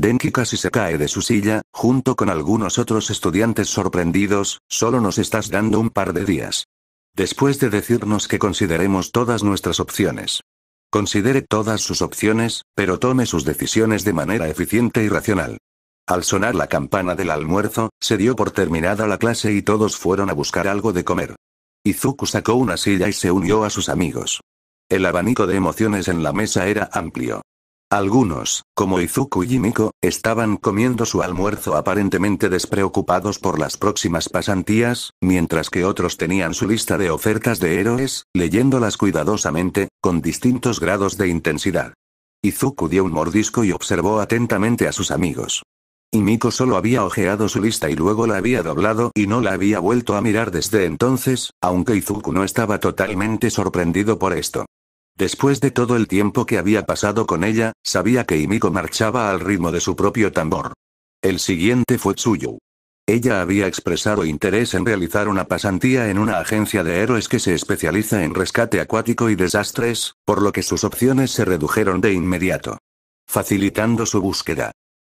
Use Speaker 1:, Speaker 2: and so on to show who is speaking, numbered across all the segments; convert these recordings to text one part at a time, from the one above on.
Speaker 1: Denki casi se cae de su silla, junto con algunos otros estudiantes sorprendidos, solo nos estás dando un par de días. Después de decirnos que consideremos todas nuestras opciones. Considere todas sus opciones, pero tome sus decisiones de manera eficiente y racional. Al sonar la campana del almuerzo, se dio por terminada la clase y todos fueron a buscar algo de comer. Izuku sacó una silla y se unió a sus amigos. El abanico de emociones en la mesa era amplio. Algunos, como Izuku y Miko, estaban comiendo su almuerzo aparentemente despreocupados por las próximas pasantías, mientras que otros tenían su lista de ofertas de héroes, leyéndolas cuidadosamente, con distintos grados de intensidad. Izuku dio un mordisco y observó atentamente a sus amigos. Miko solo había ojeado su lista y luego la había doblado y no la había vuelto a mirar desde entonces, aunque Izuku no estaba totalmente sorprendido por esto. Después de todo el tiempo que había pasado con ella, sabía que Imiko marchaba al ritmo de su propio tambor. El siguiente fue Tsuyu. Ella había expresado interés en realizar una pasantía en una agencia de héroes que se especializa en rescate acuático y desastres, por lo que sus opciones se redujeron de inmediato. Facilitando su búsqueda.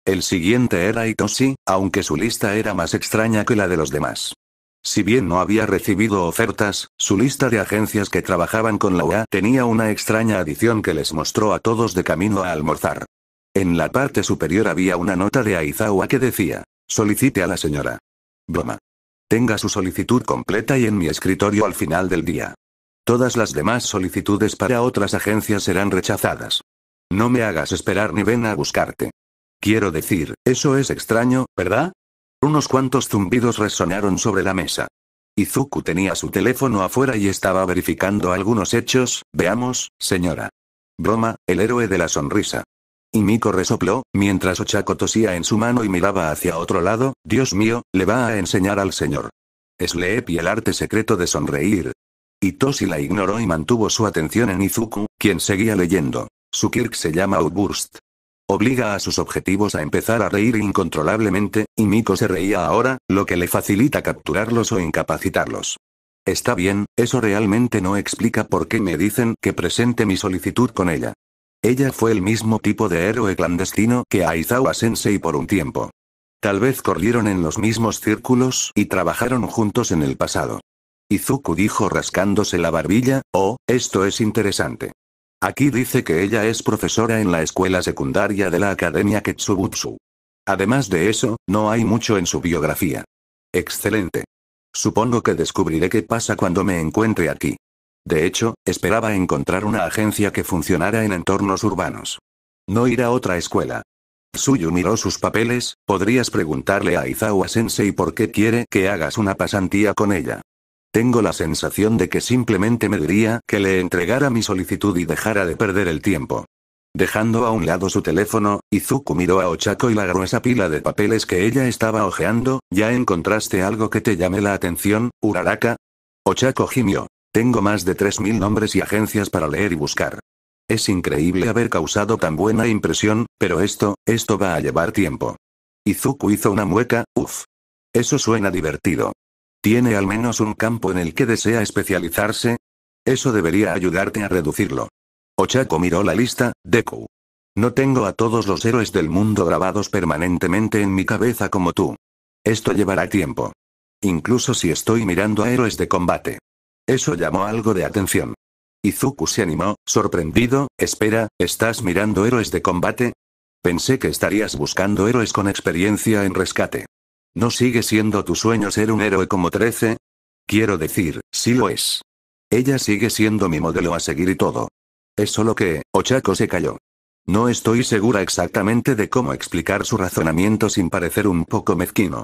Speaker 1: El siguiente era Itoshi, aunque su lista era más extraña que la de los demás. Si bien no había recibido ofertas, su lista de agencias que trabajaban con la UA tenía una extraña adición que les mostró a todos de camino a almorzar. En la parte superior había una nota de Aizawa que decía, solicite a la señora. Broma. Tenga su solicitud completa y en mi escritorio al final del día. Todas las demás solicitudes para otras agencias serán rechazadas. No me hagas esperar ni ven a buscarte. Quiero decir, eso es extraño, ¿verdad? Unos cuantos zumbidos resonaron sobre la mesa. Izuku tenía su teléfono afuera y estaba verificando algunos hechos, veamos, señora. Broma, el héroe de la sonrisa. Y Miko resopló, mientras Ochako tosía en su mano y miraba hacia otro lado, Dios mío, le va a enseñar al señor. Sleep y el arte secreto de sonreír. Itoshi la ignoró y mantuvo su atención en Izuku, quien seguía leyendo. Su Kirk se llama Outburst. Obliga a sus objetivos a empezar a reír incontrolablemente, y Miko se reía ahora, lo que le facilita capturarlos o incapacitarlos. Está bien, eso realmente no explica por qué me dicen que presente mi solicitud con ella. Ella fue el mismo tipo de héroe clandestino que Aizawa Sensei por un tiempo. Tal vez corrieron en los mismos círculos y trabajaron juntos en el pasado. Izuku dijo rascándose la barbilla, oh, esto es interesante. Aquí dice que ella es profesora en la escuela secundaria de la Academia Ketsubutsu. Además de eso, no hay mucho en su biografía. Excelente. Supongo que descubriré qué pasa cuando me encuentre aquí. De hecho, esperaba encontrar una agencia que funcionara en entornos urbanos. No ir a otra escuela. Tsuyu miró sus papeles, podrías preguntarle a Izawa Sensei por qué quiere que hagas una pasantía con ella. Tengo la sensación de que simplemente me diría que le entregara mi solicitud y dejara de perder el tiempo. Dejando a un lado su teléfono, Izuku miró a Ochako y la gruesa pila de papeles que ella estaba hojeando, ¿ya encontraste algo que te llame la atención, Uraraka? Ochako gimió. Tengo más de 3.000 nombres y agencias para leer y buscar. Es increíble haber causado tan buena impresión, pero esto, esto va a llevar tiempo. Izuku hizo una mueca, uff. Eso suena divertido. ¿Tiene al menos un campo en el que desea especializarse? Eso debería ayudarte a reducirlo. Ochako miró la lista, Deku. No tengo a todos los héroes del mundo grabados permanentemente en mi cabeza como tú. Esto llevará tiempo. Incluso si estoy mirando a héroes de combate. Eso llamó algo de atención. Izuku se animó, sorprendido, espera, ¿estás mirando héroes de combate? Pensé que estarías buscando héroes con experiencia en rescate. ¿No sigue siendo tu sueño ser un héroe como 13? Quiero decir, sí lo es. Ella sigue siendo mi modelo a seguir y todo. Es solo que, Ochako se calló. No estoy segura exactamente de cómo explicar su razonamiento sin parecer un poco mezquino.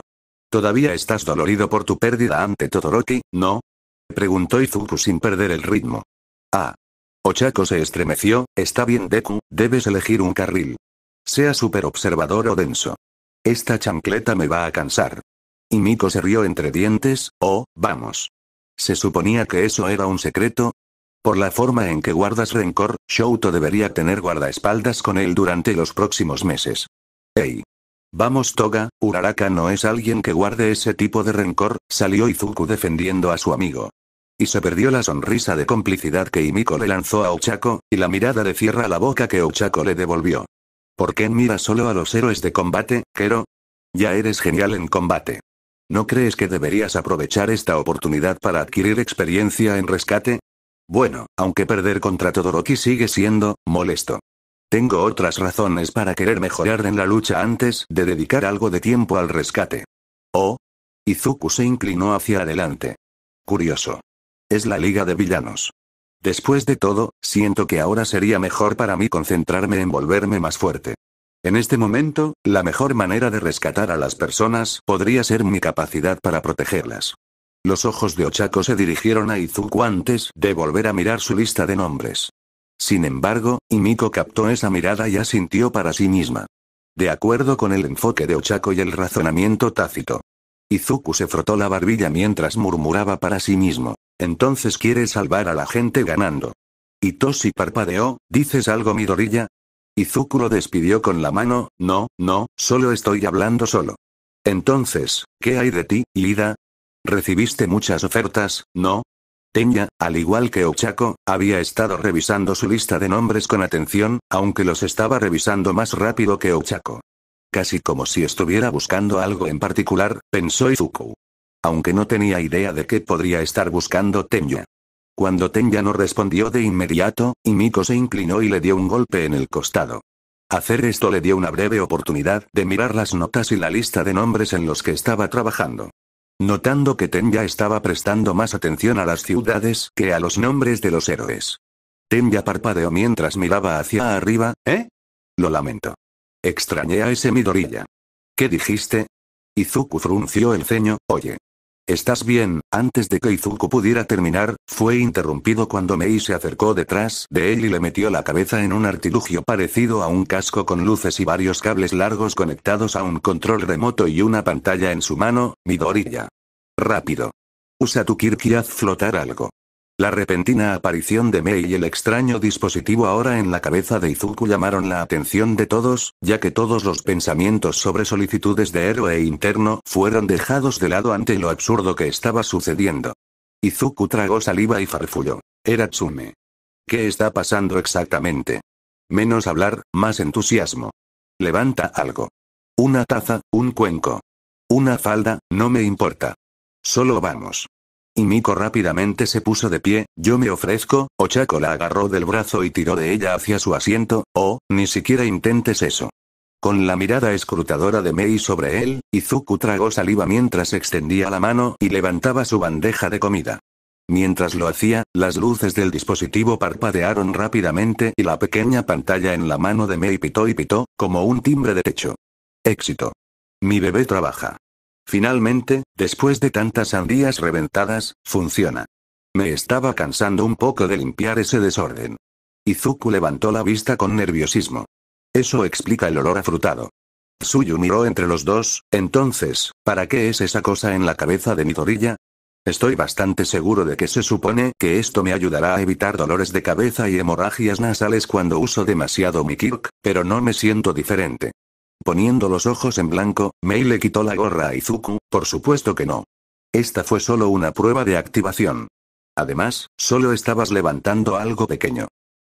Speaker 1: ¿Todavía estás dolorido por tu pérdida ante Todoroki, no? Preguntó Izuku sin perder el ritmo. Ah. Ochako se estremeció, está bien Deku, debes elegir un carril. Sea súper observador o denso. Esta chancleta me va a cansar. Y Miko se rió entre dientes, oh, vamos. ¿Se suponía que eso era un secreto? Por la forma en que guardas rencor, Shouto debería tener guardaespaldas con él durante los próximos meses. ¡Ey! Vamos Toga, Uraraka no es alguien que guarde ese tipo de rencor, salió Izuku defendiendo a su amigo. Y se perdió la sonrisa de complicidad que Imiko le lanzó a Ochako, y la mirada de cierra a la boca que Ochako le devolvió. ¿Por qué mira solo a los héroes de combate, Kero? Ya eres genial en combate. ¿No crees que deberías aprovechar esta oportunidad para adquirir experiencia en rescate? Bueno, aunque perder contra Todoroki sigue siendo molesto. Tengo otras razones para querer mejorar en la lucha antes de dedicar algo de tiempo al rescate. Oh. Izuku se inclinó hacia adelante. Curioso. Es la Liga de Villanos. Después de todo, siento que ahora sería mejor para mí concentrarme en volverme más fuerte. En este momento, la mejor manera de rescatar a las personas podría ser mi capacidad para protegerlas. Los ojos de Ochako se dirigieron a Izuku antes de volver a mirar su lista de nombres. Sin embargo, Imiko captó esa mirada y asintió para sí misma. De acuerdo con el enfoque de Ochako y el razonamiento tácito. Izuku se frotó la barbilla mientras murmuraba para sí mismo. Entonces quiere salvar a la gente ganando. Itoshi parpadeó, ¿dices algo Midorilla? Izuku lo despidió con la mano, no, no, solo estoy hablando solo. Entonces, ¿qué hay de ti, Lida? ¿Recibiste muchas ofertas, no? Tenya, al igual que Ochako, había estado revisando su lista de nombres con atención, aunque los estaba revisando más rápido que Ochako. Casi como si estuviera buscando algo en particular, pensó Izuku. Aunque no tenía idea de qué podría estar buscando Tenya. Cuando Tenya no respondió de inmediato, Imiko se inclinó y le dio un golpe en el costado. Hacer esto le dio una breve oportunidad de mirar las notas y la lista de nombres en los que estaba trabajando. Notando que Tenya estaba prestando más atención a las ciudades que a los nombres de los héroes. Tenya parpadeó mientras miraba hacia arriba, ¿eh? Lo lamento. Extrañé a ese Midorilla. ¿Qué dijiste? Izuku frunció el ceño, oye. ¿Estás bien? Antes de que Izuku pudiera terminar, fue interrumpido cuando Mei se acercó detrás de él y le metió la cabeza en un artilugio parecido a un casco con luces y varios cables largos conectados a un control remoto y una pantalla en su mano, Midorilla. Rápido. Usa tu y haz flotar algo. La repentina aparición de Mei y el extraño dispositivo ahora en la cabeza de Izuku llamaron la atención de todos, ya que todos los pensamientos sobre solicitudes de héroe interno fueron dejados de lado ante lo absurdo que estaba sucediendo. Izuku tragó saliva y farfulló. Era Tsume. ¿Qué está pasando exactamente? Menos hablar, más entusiasmo. Levanta algo. Una taza, un cuenco. Una falda, no me importa. Solo vamos. Y Miko rápidamente se puso de pie, yo me ofrezco, Ochako la agarró del brazo y tiró de ella hacia su asiento, oh, ni siquiera intentes eso. Con la mirada escrutadora de Mei sobre él, Izuku tragó saliva mientras extendía la mano y levantaba su bandeja de comida. Mientras lo hacía, las luces del dispositivo parpadearon rápidamente y la pequeña pantalla en la mano de Mei pitó y pitó, como un timbre de techo. Éxito. Mi bebé trabaja. Finalmente, después de tantas sandías reventadas, funciona. Me estaba cansando un poco de limpiar ese desorden. Izuku levantó la vista con nerviosismo. Eso explica el olor afrutado. Tsuyu miró entre los dos, entonces, ¿para qué es esa cosa en la cabeza de mi rodilla? Estoy bastante seguro de que se supone que esto me ayudará a evitar dolores de cabeza y hemorragias nasales cuando uso demasiado mi kirk, pero no me siento diferente. Poniendo los ojos en blanco, Mei le quitó la gorra a Izuku, por supuesto que no. Esta fue solo una prueba de activación. Además, solo estabas levantando algo pequeño.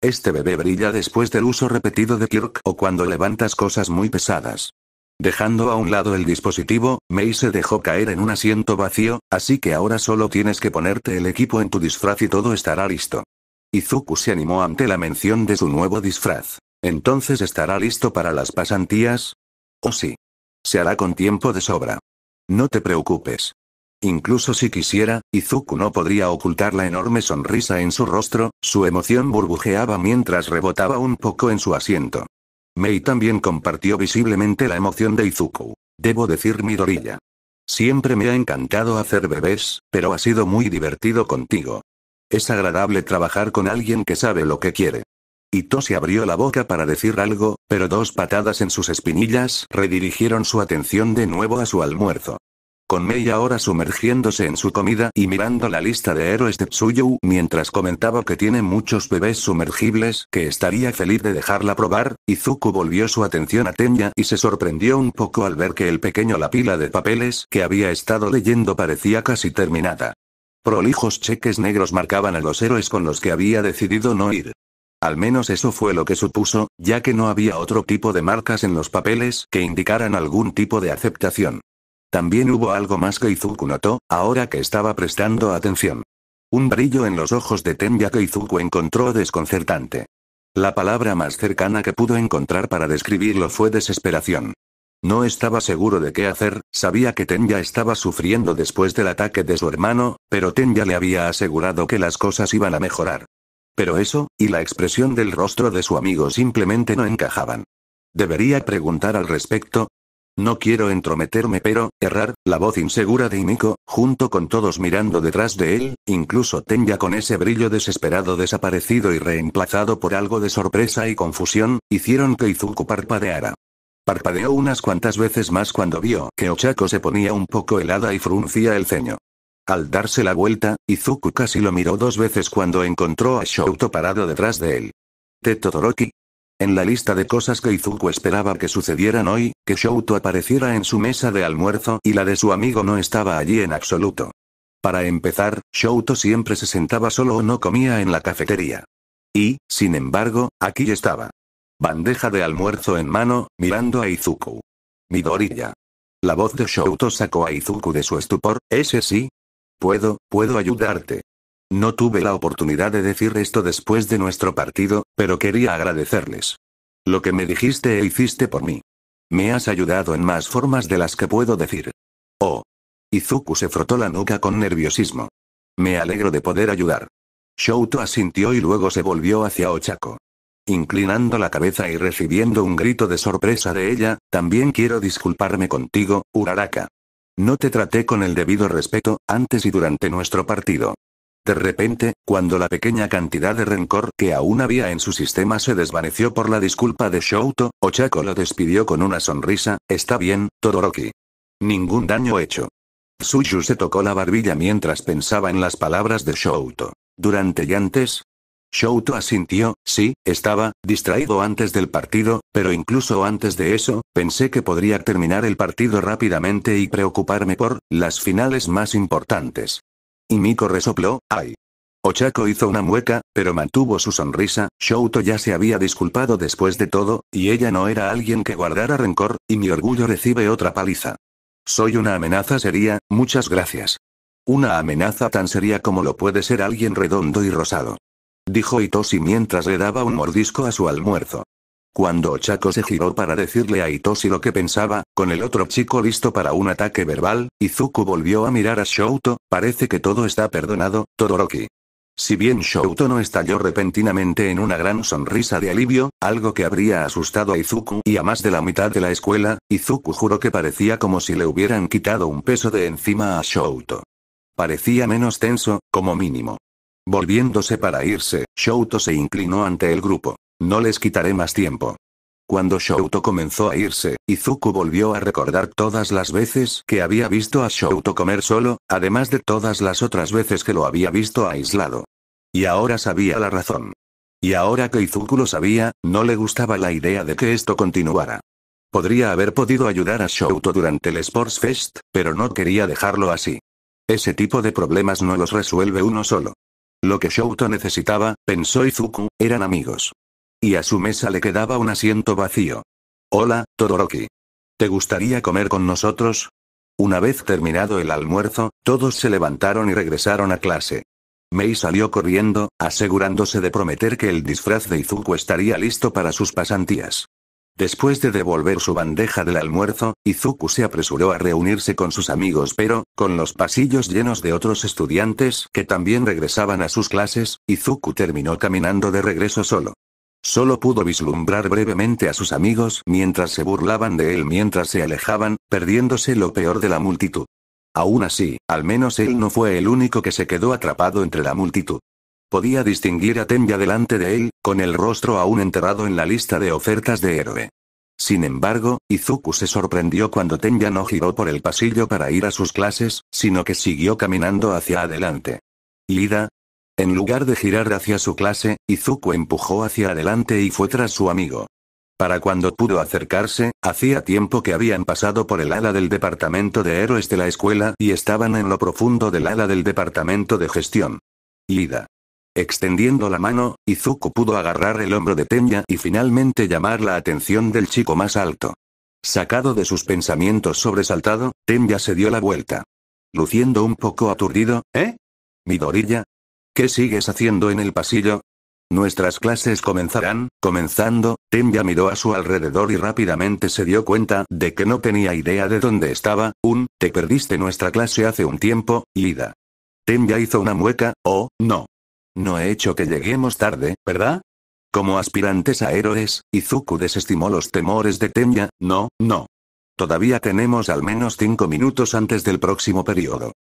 Speaker 1: Este bebé brilla después del uso repetido de Kirk o cuando levantas cosas muy pesadas. Dejando a un lado el dispositivo, Mei se dejó caer en un asiento vacío, así que ahora solo tienes que ponerte el equipo en tu disfraz y todo estará listo. Izuku se animó ante la mención de su nuevo disfraz. ¿Entonces estará listo para las pasantías? Oh sí. Se hará con tiempo de sobra. No te preocupes. Incluso si quisiera, Izuku no podría ocultar la enorme sonrisa en su rostro, su emoción burbujeaba mientras rebotaba un poco en su asiento. Mei también compartió visiblemente la emoción de Izuku. Debo decir mi dorilla. Siempre me ha encantado hacer bebés, pero ha sido muy divertido contigo. Es agradable trabajar con alguien que sabe lo que quiere. Ito se abrió la boca para decir algo, pero dos patadas en sus espinillas redirigieron su atención de nuevo a su almuerzo. Con Mei ahora sumergiéndose en su comida y mirando la lista de héroes de Tsuyu mientras comentaba que tiene muchos bebés sumergibles que estaría feliz de dejarla probar, Izuku volvió su atención a Tenya y se sorprendió un poco al ver que el pequeño la pila de papeles que había estado leyendo parecía casi terminada. Prolijos cheques negros marcaban a los héroes con los que había decidido no ir. Al menos eso fue lo que supuso, ya que no había otro tipo de marcas en los papeles que indicaran algún tipo de aceptación. También hubo algo más que Izuku notó, ahora que estaba prestando atención. Un brillo en los ojos de Tenya que Izuku encontró desconcertante. La palabra más cercana que pudo encontrar para describirlo fue desesperación. No estaba seguro de qué hacer, sabía que Tenya estaba sufriendo después del ataque de su hermano, pero Tenya le había asegurado que las cosas iban a mejorar. Pero eso, y la expresión del rostro de su amigo simplemente no encajaban. ¿Debería preguntar al respecto? No quiero entrometerme, pero, errar, la voz insegura de Iniko, junto con todos mirando detrás de él, incluso Tenya con ese brillo desesperado desaparecido y reemplazado por algo de sorpresa y confusión, hicieron que Izuku parpadeara. Parpadeó unas cuantas veces más cuando vio que Ochako se ponía un poco helada y fruncía el ceño. Al darse la vuelta, Izuku casi lo miró dos veces cuando encontró a Shouto parado detrás de él. ¿Teto Todoroki? En la lista de cosas que Izuku esperaba que sucedieran hoy, que Shouto apareciera en su mesa de almuerzo y la de su amigo no estaba allí en absoluto. Para empezar, Shouto siempre se sentaba solo o no comía en la cafetería. Y, sin embargo, aquí estaba. Bandeja de almuerzo en mano, mirando a Izuku. Midoriya. La voz de Shouto sacó a Izuku de su estupor, ese sí, Puedo, puedo ayudarte. No tuve la oportunidad de decir esto después de nuestro partido, pero quería agradecerles. Lo que me dijiste e hiciste por mí. Me has ayudado en más formas de las que puedo decir. Oh. Izuku se frotó la nuca con nerviosismo. Me alegro de poder ayudar. Shouto asintió y luego se volvió hacia Ochako. Inclinando la cabeza y recibiendo un grito de sorpresa de ella, también quiero disculparme contigo, Uraraka. No te traté con el debido respeto, antes y durante nuestro partido. De repente, cuando la pequeña cantidad de rencor que aún había en su sistema se desvaneció por la disculpa de Shouto, Ochako lo despidió con una sonrisa, está bien, Todoroki. Ningún daño hecho. Suyu se tocó la barbilla mientras pensaba en las palabras de Shouto. Durante y antes, Shouto asintió, sí, estaba, distraído antes del partido, pero incluso antes de eso, pensé que podría terminar el partido rápidamente y preocuparme por, las finales más importantes. Y Miko resopló, ay. Ochako hizo una mueca, pero mantuvo su sonrisa, Shouto ya se había disculpado después de todo, y ella no era alguien que guardara rencor, y mi orgullo recibe otra paliza. Soy una amenaza seria, muchas gracias. Una amenaza tan seria como lo puede ser alguien redondo y rosado dijo Itoshi mientras le daba un mordisco a su almuerzo. Cuando Ochako se giró para decirle a Itoshi lo que pensaba, con el otro chico listo para un ataque verbal, Izuku volvió a mirar a Shouto, parece que todo está perdonado, Todoroki. Si bien Shouto no estalló repentinamente en una gran sonrisa de alivio, algo que habría asustado a Izuku y a más de la mitad de la escuela, Izuku juró que parecía como si le hubieran quitado un peso de encima a Shouto. Parecía menos tenso, como mínimo. Volviéndose para irse, Shouto se inclinó ante el grupo. No les quitaré más tiempo. Cuando Shouto comenzó a irse, Izuku volvió a recordar todas las veces que había visto a Shouto comer solo, además de todas las otras veces que lo había visto aislado. Y ahora sabía la razón. Y ahora que Izuku lo sabía, no le gustaba la idea de que esto continuara. Podría haber podido ayudar a Shouto durante el Sports Fest, pero no quería dejarlo así. Ese tipo de problemas no los resuelve uno solo. Lo que Shouto necesitaba, pensó Izuku, eran amigos. Y a su mesa le quedaba un asiento vacío. Hola, Todoroki. ¿Te gustaría comer con nosotros? Una vez terminado el almuerzo, todos se levantaron y regresaron a clase. Mei salió corriendo, asegurándose de prometer que el disfraz de Izuku estaría listo para sus pasantías. Después de devolver su bandeja del almuerzo, Izuku se apresuró a reunirse con sus amigos pero, con los pasillos llenos de otros estudiantes que también regresaban a sus clases, Izuku terminó caminando de regreso solo. Solo pudo vislumbrar brevemente a sus amigos mientras se burlaban de él mientras se alejaban, perdiéndose lo peor de la multitud. Aún así, al menos él no fue el único que se quedó atrapado entre la multitud. Podía distinguir a Tenya delante de él, con el rostro aún enterrado en la lista de ofertas de héroe. Sin embargo, Izuku se sorprendió cuando Tenya no giró por el pasillo para ir a sus clases, sino que siguió caminando hacia adelante. ¿Lida? En lugar de girar hacia su clase, Izuku empujó hacia adelante y fue tras su amigo. Para cuando pudo acercarse, hacía tiempo que habían pasado por el ala del departamento de héroes de la escuela y estaban en lo profundo del ala del departamento de gestión. Lida. Extendiendo la mano, Izuku pudo agarrar el hombro de Tenya y finalmente llamar la atención del chico más alto. Sacado de sus pensamientos sobresaltado, Tenya se dio la vuelta. Luciendo un poco aturdido, ¿eh? Midorilla. ¿Qué sigues haciendo en el pasillo? Nuestras clases comenzarán, comenzando, Tenya miró a su alrededor y rápidamente se dio cuenta de que no tenía idea de dónde estaba, un, te perdiste nuestra clase hace un tiempo, Lida. Tenya hizo una mueca, oh, no. No he hecho que lleguemos tarde, ¿verdad? Como aspirantes a héroes, Izuku desestimó los temores de Tenya, no, no. Todavía tenemos al menos cinco minutos antes del próximo periodo.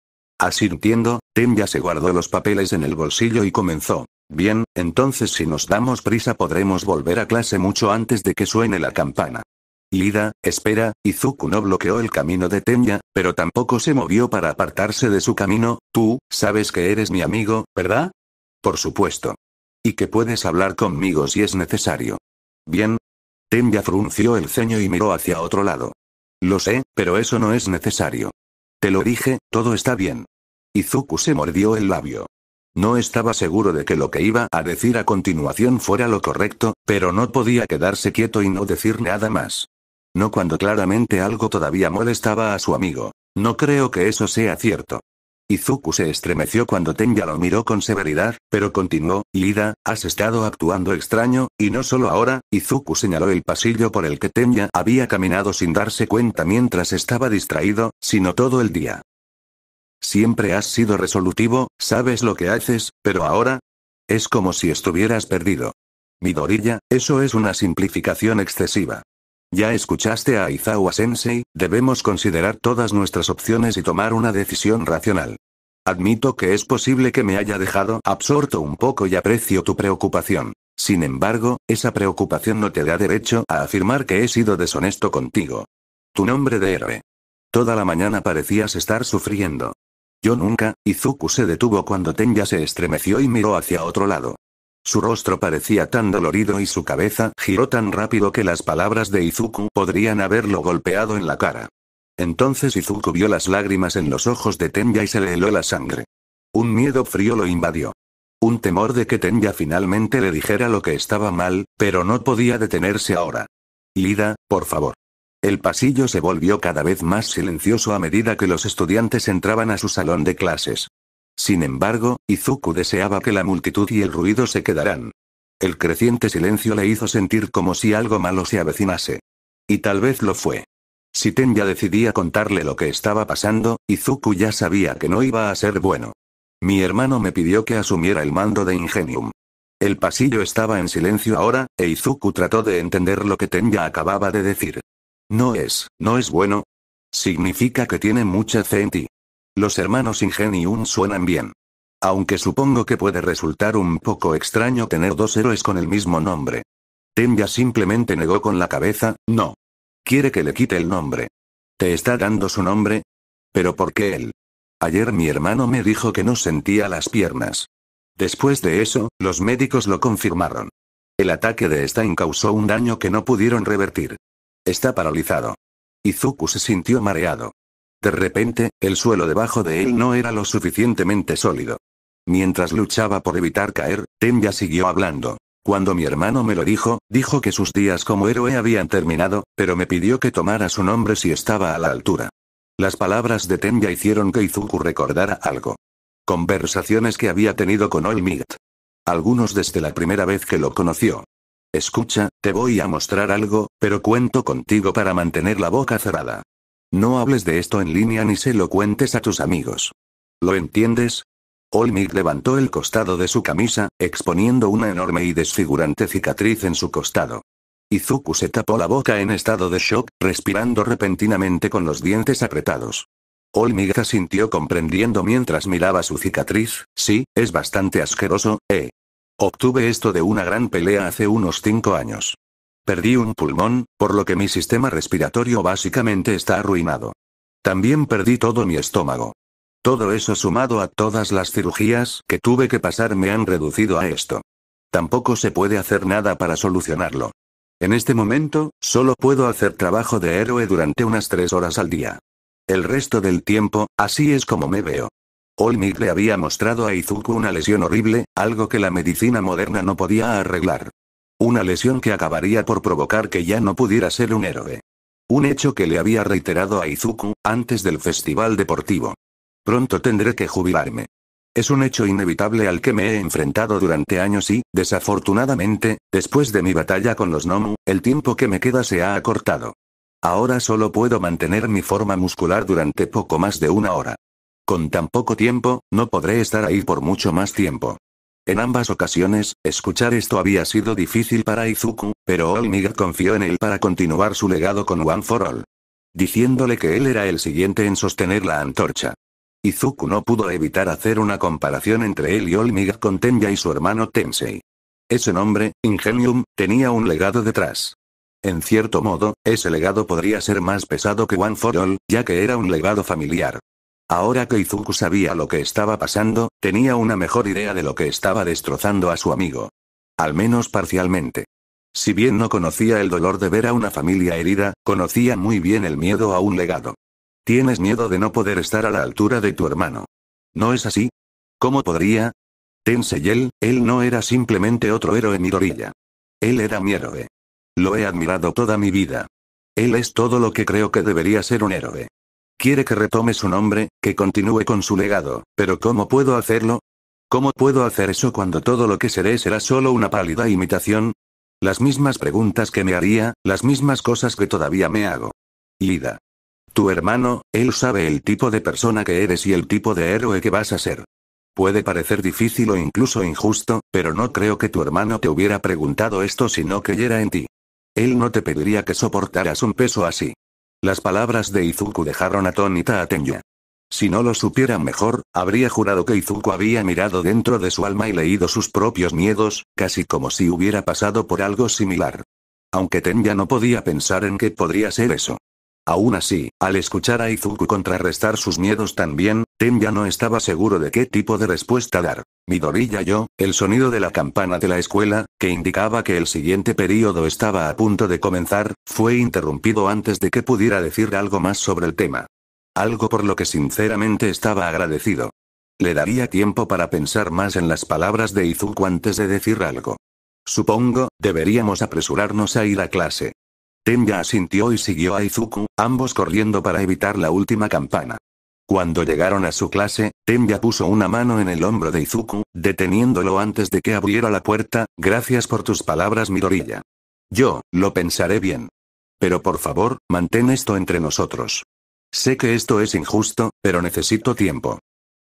Speaker 1: Asintiendo, Tenya se guardó los papeles en el bolsillo y comenzó. Bien, entonces si nos damos prisa podremos volver a clase mucho antes de que suene la campana. Lida, espera, Izuku no bloqueó el camino de Tenya, pero tampoco se movió para apartarse de su camino, tú, sabes que eres mi amigo, ¿verdad? Por supuesto. Y que puedes hablar conmigo si es necesario. Bien. Tenya frunció el ceño y miró hacia otro lado. Lo sé, pero eso no es necesario. Te lo dije, todo está bien. Izuku se mordió el labio. No estaba seguro de que lo que iba a decir a continuación fuera lo correcto, pero no podía quedarse quieto y no decir nada más. No cuando claramente algo todavía molestaba a su amigo. No creo que eso sea cierto. Izuku se estremeció cuando Tenya lo miró con severidad, pero continuó, Lida, has estado actuando extraño, y no solo ahora, Izuku señaló el pasillo por el que Tenya había caminado sin darse cuenta mientras estaba distraído, sino todo el día. Siempre has sido resolutivo, sabes lo que haces, pero ahora... Es como si estuvieras perdido. Midorilla, eso es una simplificación excesiva. Ya escuchaste a Izawa Sensei, debemos considerar todas nuestras opciones y tomar una decisión racional. Admito que es posible que me haya dejado absorto un poco y aprecio tu preocupación. Sin embargo, esa preocupación no te da derecho a afirmar que he sido deshonesto contigo. Tu nombre de R. Toda la mañana parecías estar sufriendo. Yo nunca, Izuku se detuvo cuando Tenya se estremeció y miró hacia otro lado. Su rostro parecía tan dolorido y su cabeza giró tan rápido que las palabras de Izuku podrían haberlo golpeado en la cara. Entonces Izuku vio las lágrimas en los ojos de Tenya y se le heló la sangre. Un miedo frío lo invadió. Un temor de que Tenya finalmente le dijera lo que estaba mal, pero no podía detenerse ahora. Lida, por favor. El pasillo se volvió cada vez más silencioso a medida que los estudiantes entraban a su salón de clases. Sin embargo, Izuku deseaba que la multitud y el ruido se quedaran. El creciente silencio le hizo sentir como si algo malo se avecinase. Y tal vez lo fue. Si Tenya decidía contarle lo que estaba pasando, Izuku ya sabía que no iba a ser bueno. Mi hermano me pidió que asumiera el mando de Ingenium. El pasillo estaba en silencio ahora, e Izuku trató de entender lo que Tenya acababa de decir. No es, no es bueno. Significa que tiene mucha fe en ti. Los hermanos Un suenan bien. Aunque supongo que puede resultar un poco extraño tener dos héroes con el mismo nombre. Tenya simplemente negó con la cabeza, no. Quiere que le quite el nombre. ¿Te está dando su nombre? ¿Pero por qué él? Ayer mi hermano me dijo que no sentía las piernas. Después de eso, los médicos lo confirmaron. El ataque de Stein causó un daño que no pudieron revertir. Está paralizado. Izuku se sintió mareado. De repente, el suelo debajo de él no era lo suficientemente sólido. Mientras luchaba por evitar caer, Tenya siguió hablando. Cuando mi hermano me lo dijo, dijo que sus días como héroe habían terminado, pero me pidió que tomara su nombre si estaba a la altura. Las palabras de Tenya hicieron que Izuku recordara algo. Conversaciones que había tenido con All Algunos desde la primera vez que lo conoció. Escucha, te voy a mostrar algo, pero cuento contigo para mantener la boca cerrada. No hables de esto en línea ni se lo cuentes a tus amigos. ¿Lo entiendes? Olmig levantó el costado de su camisa, exponiendo una enorme y desfigurante cicatriz en su costado. Izuku se tapó la boca en estado de shock, respirando repentinamente con los dientes apretados. Olmig asintió comprendiendo mientras miraba su cicatriz, sí, es bastante asqueroso, eh. Obtuve esto de una gran pelea hace unos cinco años. Perdí un pulmón, por lo que mi sistema respiratorio básicamente está arruinado. También perdí todo mi estómago. Todo eso sumado a todas las cirugías que tuve que pasar me han reducido a esto. Tampoco se puede hacer nada para solucionarlo. En este momento, solo puedo hacer trabajo de héroe durante unas tres horas al día. El resto del tiempo, así es como me veo. Olmig le había mostrado a Izuku una lesión horrible, algo que la medicina moderna no podía arreglar. Una lesión que acabaría por provocar que ya no pudiera ser un héroe. Un hecho que le había reiterado a Izuku, antes del festival deportivo. Pronto tendré que jubilarme. Es un hecho inevitable al que me he enfrentado durante años y, desafortunadamente, después de mi batalla con los Nomu, el tiempo que me queda se ha acortado. Ahora solo puedo mantener mi forma muscular durante poco más de una hora. Con tan poco tiempo, no podré estar ahí por mucho más tiempo. En ambas ocasiones, escuchar esto había sido difícil para Izuku, pero Olmiga confió en él para continuar su legado con One for All. Diciéndole que él era el siguiente en sostener la antorcha. Izuku no pudo evitar hacer una comparación entre él y Olmiga con Tenya y su hermano Tensei. Ese nombre, Ingenium, tenía un legado detrás. En cierto modo, ese legado podría ser más pesado que One for All, ya que era un legado familiar. Ahora que Izuku sabía lo que estaba pasando, tenía una mejor idea de lo que estaba destrozando a su amigo. Al menos parcialmente. Si bien no conocía el dolor de ver a una familia herida, conocía muy bien el miedo a un legado. Tienes miedo de no poder estar a la altura de tu hermano. ¿No es así? ¿Cómo podría? Tenseyel, él no era simplemente otro héroe Midoriya. Él era mi héroe. Lo he admirado toda mi vida. Él es todo lo que creo que debería ser un héroe. Quiere que retome su nombre, que continúe con su legado, pero ¿cómo puedo hacerlo? ¿Cómo puedo hacer eso cuando todo lo que seré será solo una pálida imitación? Las mismas preguntas que me haría, las mismas cosas que todavía me hago. Lida. Tu hermano, él sabe el tipo de persona que eres y el tipo de héroe que vas a ser. Puede parecer difícil o incluso injusto, pero no creo que tu hermano te hubiera preguntado esto si no creyera en ti. Él no te pediría que soportaras un peso así. Las palabras de Izuku dejaron atónita a Tenya. Si no lo supiera mejor, habría jurado que Izuku había mirado dentro de su alma y leído sus propios miedos, casi como si hubiera pasado por algo similar. Aunque Tenya no podía pensar en qué podría ser eso. Aún así, al escuchar a Izuku contrarrestar sus miedos también, Ten ya no estaba seguro de qué tipo de respuesta dar. y yo, el sonido de la campana de la escuela, que indicaba que el siguiente período estaba a punto de comenzar, fue interrumpido antes de que pudiera decir algo más sobre el tema. Algo por lo que sinceramente estaba agradecido. Le daría tiempo para pensar más en las palabras de Izuku antes de decir algo. Supongo, deberíamos apresurarnos a ir a clase. Tenya asintió y siguió a Izuku, ambos corriendo para evitar la última campana. Cuando llegaron a su clase, Tenya puso una mano en el hombro de Izuku, deteniéndolo antes de que abriera la puerta, gracias por tus palabras Midorilla. Yo, lo pensaré bien. Pero por favor, mantén esto entre nosotros. Sé que esto es injusto, pero necesito tiempo.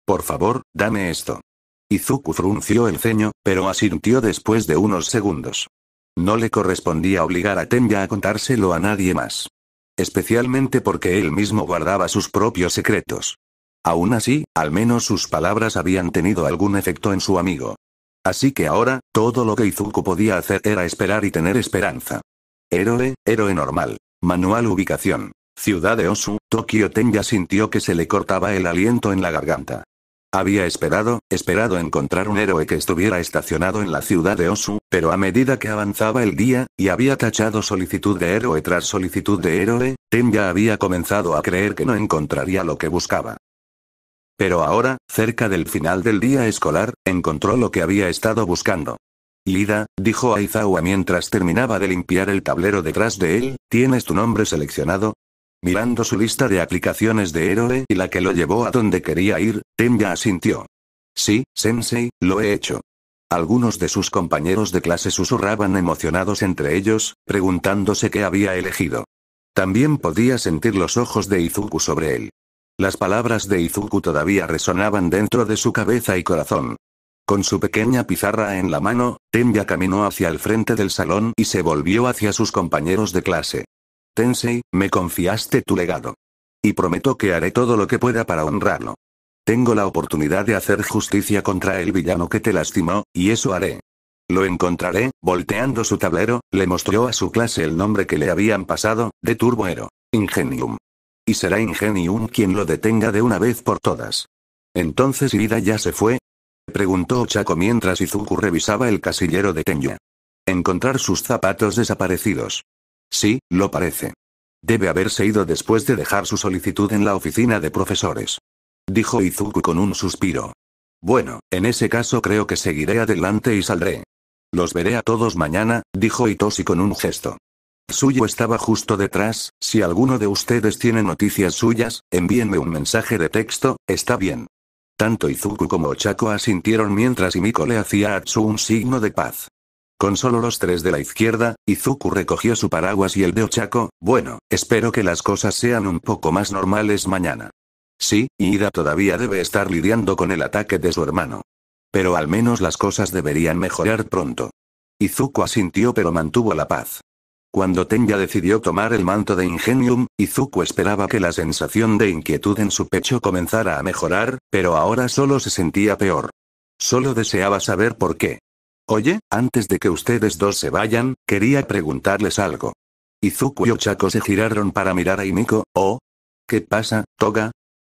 Speaker 1: Por favor, dame esto. Izuku frunció el ceño, pero asintió después de unos segundos. No le correspondía obligar a Tenya a contárselo a nadie más. Especialmente porque él mismo guardaba sus propios secretos. Aún así, al menos sus palabras habían tenido algún efecto en su amigo. Así que ahora, todo lo que Izuku podía hacer era esperar y tener esperanza. Héroe, héroe normal. Manual ubicación. Ciudad de Osu, Tokio Tenya sintió que se le cortaba el aliento en la garganta. Había esperado, esperado encontrar un héroe que estuviera estacionado en la ciudad de Osu, pero a medida que avanzaba el día, y había tachado solicitud de héroe tras solicitud de héroe, Tem ya había comenzado a creer que no encontraría lo que buscaba. Pero ahora, cerca del final del día escolar, encontró lo que había estado buscando. Lida, dijo Aizawa mientras terminaba de limpiar el tablero detrás de él, ¿tienes tu nombre seleccionado? Mirando su lista de aplicaciones de héroe y la que lo llevó a donde quería ir, Tenya asintió. Sí, Sensei, lo he hecho. Algunos de sus compañeros de clase susurraban emocionados entre ellos, preguntándose qué había elegido. También podía sentir los ojos de Izuku sobre él. Las palabras de Izuku todavía resonaban dentro de su cabeza y corazón. Con su pequeña pizarra en la mano, Tenya caminó hacia el frente del salón y se volvió hacia sus compañeros de clase. «Sensei, me confiaste tu legado. Y prometo que haré todo lo que pueda para honrarlo. Tengo la oportunidad de hacer justicia contra el villano que te lastimó, y eso haré. Lo encontraré, volteando su tablero, le mostró a su clase el nombre que le habían pasado, de Turboero. Ingenium. Y será Ingenium quien lo detenga de una vez por todas. Entonces Irida ya se fue, preguntó Chaco mientras Izuku revisaba el casillero de Tenya. Encontrar sus zapatos desaparecidos. Sí, lo parece. Debe haberse ido después de dejar su solicitud en la oficina de profesores. Dijo Izuku con un suspiro. Bueno, en ese caso creo que seguiré adelante y saldré. Los veré a todos mañana, dijo Itoshi con un gesto. Suyo estaba justo detrás, si alguno de ustedes tiene noticias suyas, envíenme un mensaje de texto, está bien. Tanto Izuku como Ochako asintieron mientras Imiko le hacía a Atsu un signo de paz. Con solo los tres de la izquierda, Izuku recogió su paraguas y el de Ochako, bueno, espero que las cosas sean un poco más normales mañana. Sí, Ida todavía debe estar lidiando con el ataque de su hermano. Pero al menos las cosas deberían mejorar pronto. Izuku asintió pero mantuvo la paz. Cuando Tenya decidió tomar el manto de Ingenium, Izuku esperaba que la sensación de inquietud en su pecho comenzara a mejorar, pero ahora solo se sentía peor. Solo deseaba saber por qué. Oye, antes de que ustedes dos se vayan, quería preguntarles algo. Izuku y Ochako se giraron para mirar a Imiko, ¿oh? ¿Qué pasa, Toga?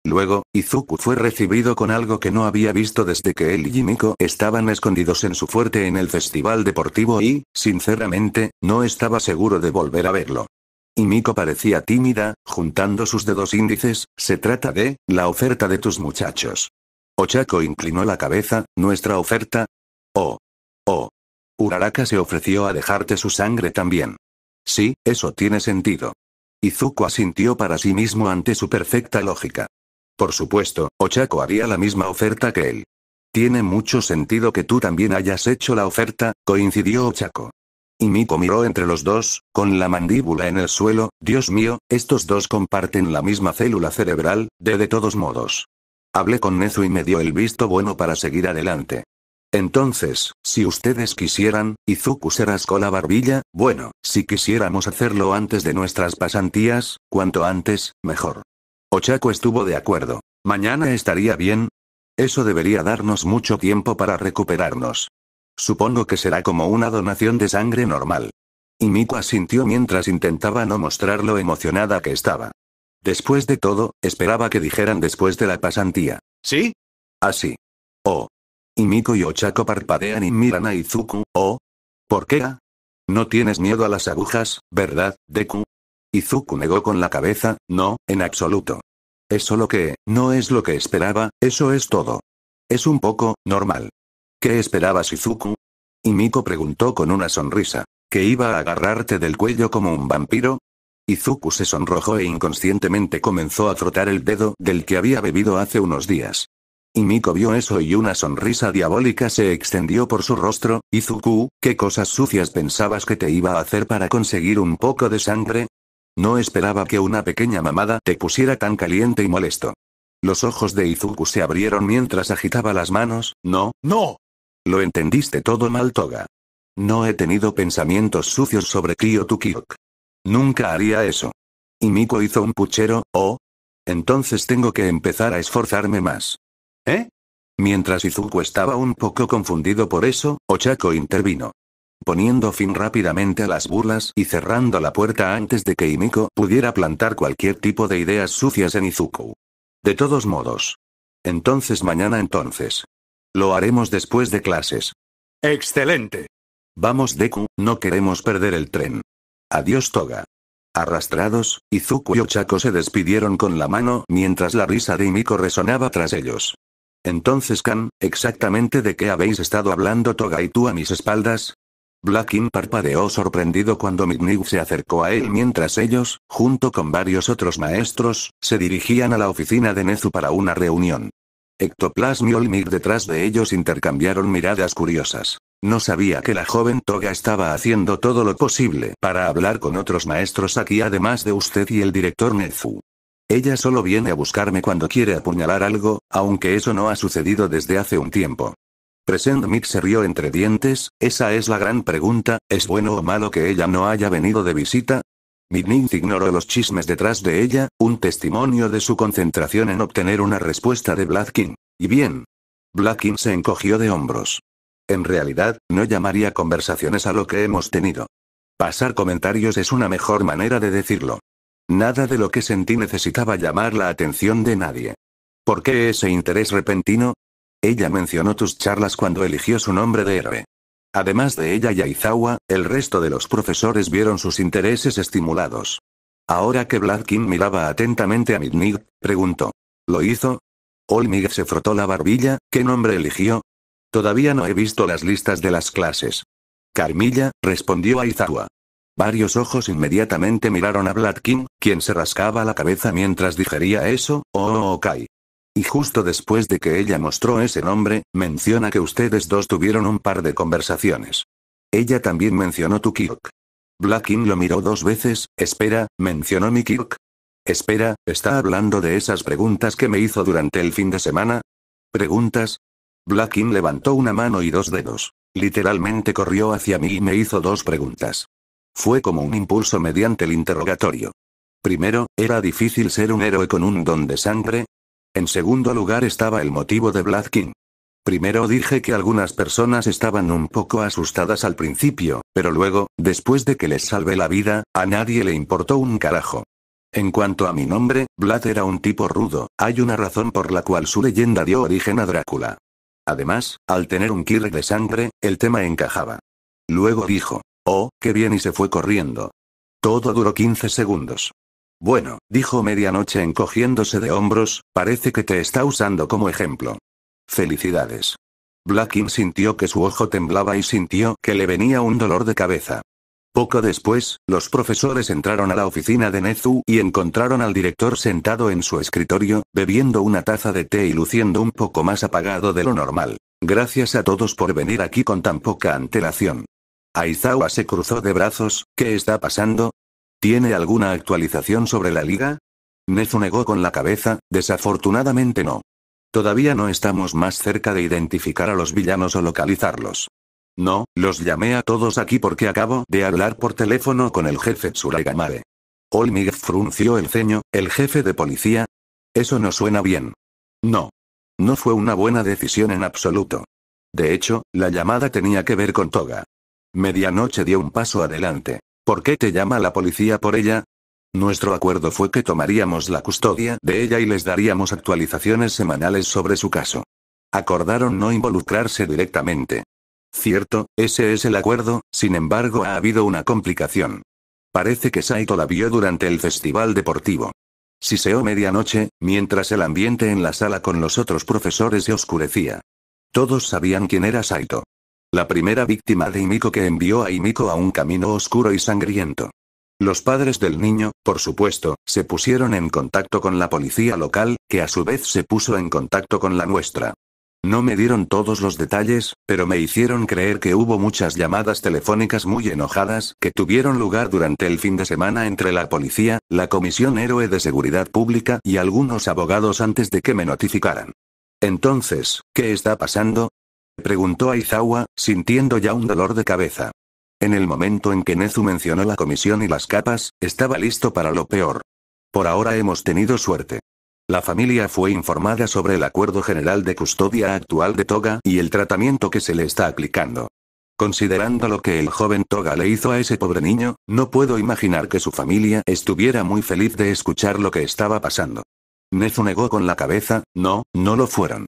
Speaker 1: Luego, Izuku fue recibido con algo que no había visto desde que él y Imiko estaban escondidos en su fuerte en el festival deportivo y, sinceramente, no estaba seguro de volver a verlo. Imiko parecía tímida, juntando sus dedos índices, se trata de, la oferta de tus muchachos. Ochako inclinó la cabeza, ¿nuestra oferta? Oh, Oh. Uraraka se ofreció a dejarte su sangre también. Sí, eso tiene sentido. Izuku asintió para sí mismo ante su perfecta lógica. Por supuesto, Ochako haría la misma oferta que él. Tiene mucho sentido que tú también hayas hecho la oferta, coincidió Ochako. Y Miko miró entre los dos, con la mandíbula en el suelo, Dios mío, estos dos comparten la misma célula cerebral, de de todos modos. Hablé con Nezu y me dio el visto bueno para seguir adelante. Entonces, si ustedes quisieran, Izuku se rascó la barbilla, bueno, si quisiéramos hacerlo antes de nuestras pasantías, cuanto antes, mejor. Ochako estuvo de acuerdo. Mañana estaría bien. Eso debería darnos mucho tiempo para recuperarnos. Supongo que será como una donación de sangre normal. Y Miku asintió mientras intentaba no mostrar lo emocionada que estaba. Después de todo, esperaba que dijeran después de la pasantía. ¿Sí? Así. Ah, oh, y Miko y Ochako parpadean y miran a Izuku, ¿O oh. ¿Por qué? No tienes miedo a las agujas, ¿verdad, Deku? Izuku negó con la cabeza, no, en absoluto. Es solo que, no es lo que esperaba, eso es todo. Es un poco, normal. ¿Qué esperabas Izuku? Y Miko preguntó con una sonrisa. ¿Que iba a agarrarte del cuello como un vampiro? Izuku se sonrojó e inconscientemente comenzó a frotar el dedo del que había bebido hace unos días. Y Miko vio eso y una sonrisa diabólica se extendió por su rostro, Izuku, ¿qué cosas sucias pensabas que te iba a hacer para conseguir un poco de sangre? No esperaba que una pequeña mamada te pusiera tan caliente y molesto. Los ojos de Izuku se abrieron mientras agitaba las manos, no, no. Lo entendiste todo mal Toga. No he tenido pensamientos sucios sobre Tukio. Nunca haría eso. Y Miko hizo un puchero, oh. Entonces tengo que empezar a esforzarme más. ¿Eh? Mientras Izuku estaba un poco confundido por eso, Ochako intervino. Poniendo fin rápidamente a las burlas y cerrando la puerta antes de que Imiko pudiera plantar cualquier tipo de ideas sucias en Izuku. De todos modos. Entonces mañana entonces. Lo haremos después de clases. Excelente. Vamos Deku, no queremos perder el tren. Adiós Toga. Arrastrados, Izuku y Ochako se despidieron con la mano mientras la risa de Imiko resonaba tras ellos. Entonces Khan, ¿exactamente de qué habéis estado hablando Toga y tú a mis espaldas? Blackin parpadeó sorprendido cuando Midnig se acercó a él mientras ellos, junto con varios otros maestros, se dirigían a la oficina de Nezu para una reunión. Ectoplasm y Olmir detrás de ellos intercambiaron miradas curiosas. No sabía que la joven Toga estaba haciendo todo lo posible para hablar con otros maestros aquí además de usted y el director Nezu. Ella solo viene a buscarme cuando quiere apuñalar algo, aunque eso no ha sucedido desde hace un tiempo. Present Mick se rió entre dientes, esa es la gran pregunta, ¿es bueno o malo que ella no haya venido de visita? Midnight ignoró los chismes detrás de ella, un testimonio de su concentración en obtener una respuesta de King. Y bien. King se encogió de hombros. En realidad, no llamaría conversaciones a lo que hemos tenido. Pasar comentarios es una mejor manera de decirlo. Nada de lo que sentí necesitaba llamar la atención de nadie. ¿Por qué ese interés repentino? Ella mencionó tus charlas cuando eligió su nombre de héroe. Además de ella y Aizawa, el resto de los profesores vieron sus intereses estimulados. Ahora que Bladkin miraba atentamente a Midnig, preguntó. ¿Lo hizo? Olmig se frotó la barbilla, ¿qué nombre eligió? Todavía no he visto las listas de las clases. Carmilla, respondió Aizawa. Varios ojos inmediatamente miraron a Blatkin, quien se rascaba la cabeza mientras digería eso, oh, oh, oh Y justo después de que ella mostró ese nombre, menciona que ustedes dos tuvieron un par de conversaciones. Ella también mencionó tu Kirk. King lo miró dos veces, espera, mencionó mi Kirk. Espera, ¿está hablando de esas preguntas que me hizo durante el fin de semana? ¿Preguntas? King levantó una mano y dos dedos. Literalmente corrió hacia mí y me hizo dos preguntas. Fue como un impulso mediante el interrogatorio. Primero, era difícil ser un héroe con un don de sangre. En segundo lugar estaba el motivo de Vlad Primero dije que algunas personas estaban un poco asustadas al principio, pero luego, después de que les salvé la vida, a nadie le importó un carajo. En cuanto a mi nombre, Vlad era un tipo rudo, hay una razón por la cual su leyenda dio origen a Drácula. Además, al tener un Kirk de sangre, el tema encajaba. Luego dijo, Oh, qué bien y se fue corriendo. Todo duró 15 segundos. Bueno, dijo medianoche encogiéndose de hombros, parece que te está usando como ejemplo. Felicidades. Blackin sintió que su ojo temblaba y sintió que le venía un dolor de cabeza. Poco después, los profesores entraron a la oficina de Nezu y encontraron al director sentado en su escritorio, bebiendo una taza de té y luciendo un poco más apagado de lo normal. Gracias a todos por venir aquí con tan poca antelación. Aizawa se cruzó de brazos, ¿qué está pasando? ¿Tiene alguna actualización sobre la liga? Nezu negó con la cabeza, desafortunadamente no. Todavía no estamos más cerca de identificar a los villanos o localizarlos. No, los llamé a todos aquí porque acabo de hablar por teléfono con el jefe Tsuraigamare. Olmig frunció el ceño, ¿el jefe de policía? Eso no suena bien. No. No fue una buena decisión en absoluto. De hecho, la llamada tenía que ver con Toga. Medianoche dio un paso adelante. ¿Por qué te llama la policía por ella? Nuestro acuerdo fue que tomaríamos la custodia de ella y les daríamos actualizaciones semanales sobre su caso. Acordaron no involucrarse directamente. Cierto, ese es el acuerdo, sin embargo ha habido una complicación. Parece que Saito la vio durante el festival deportivo. Siseó medianoche, mientras el ambiente en la sala con los otros profesores se oscurecía. Todos sabían quién era Saito. La primera víctima de Imiko que envió a Imiko a un camino oscuro y sangriento. Los padres del niño, por supuesto, se pusieron en contacto con la policía local, que a su vez se puso en contacto con la nuestra. No me dieron todos los detalles, pero me hicieron creer que hubo muchas llamadas telefónicas muy enojadas que tuvieron lugar durante el fin de semana entre la policía, la Comisión Héroe de Seguridad Pública y algunos abogados antes de que me notificaran. Entonces, ¿qué está pasando? preguntó Aizawa, sintiendo ya un dolor de cabeza. En el momento en que Nezu mencionó la comisión y las capas, estaba listo para lo peor. Por ahora hemos tenido suerte. La familia fue informada sobre el acuerdo general de custodia actual de Toga y el tratamiento que se le está aplicando. Considerando lo que el joven Toga le hizo a ese pobre niño, no puedo imaginar que su familia estuviera muy feliz de escuchar lo que estaba pasando. Nezu negó con la cabeza, no, no lo fueron.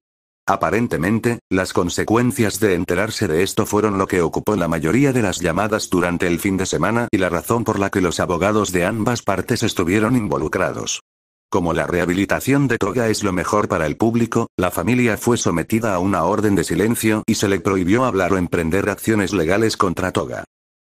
Speaker 1: Aparentemente, las consecuencias de enterarse de esto fueron lo que ocupó la mayoría de las llamadas durante el fin de semana y la razón por la que los abogados de ambas partes estuvieron involucrados. Como la rehabilitación de Toga es lo mejor para el público, la familia fue sometida a una orden de silencio y se le prohibió hablar o emprender acciones legales contra Toga.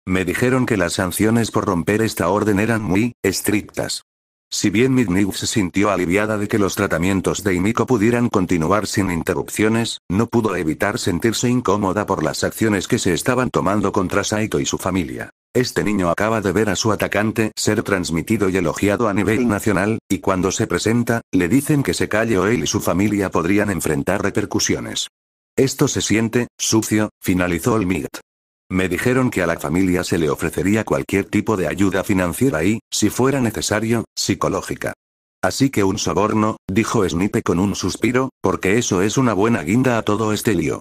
Speaker 1: Me dijeron que las sanciones por romper esta orden eran muy estrictas. Si bien Midnight se sintió aliviada de que los tratamientos de Imiko pudieran continuar sin interrupciones, no pudo evitar sentirse incómoda por las acciones que se estaban tomando contra Saito y su familia. Este niño acaba de ver a su atacante ser transmitido y elogiado a nivel nacional, y cuando se presenta, le dicen que se calle o él y su familia podrían enfrentar repercusiones. Esto se siente, sucio, finalizó el MIGT. Me dijeron que a la familia se le ofrecería cualquier tipo de ayuda financiera y, si fuera necesario, psicológica. Así que un soborno, dijo Snipe con un suspiro, porque eso es una buena guinda a todo este lío.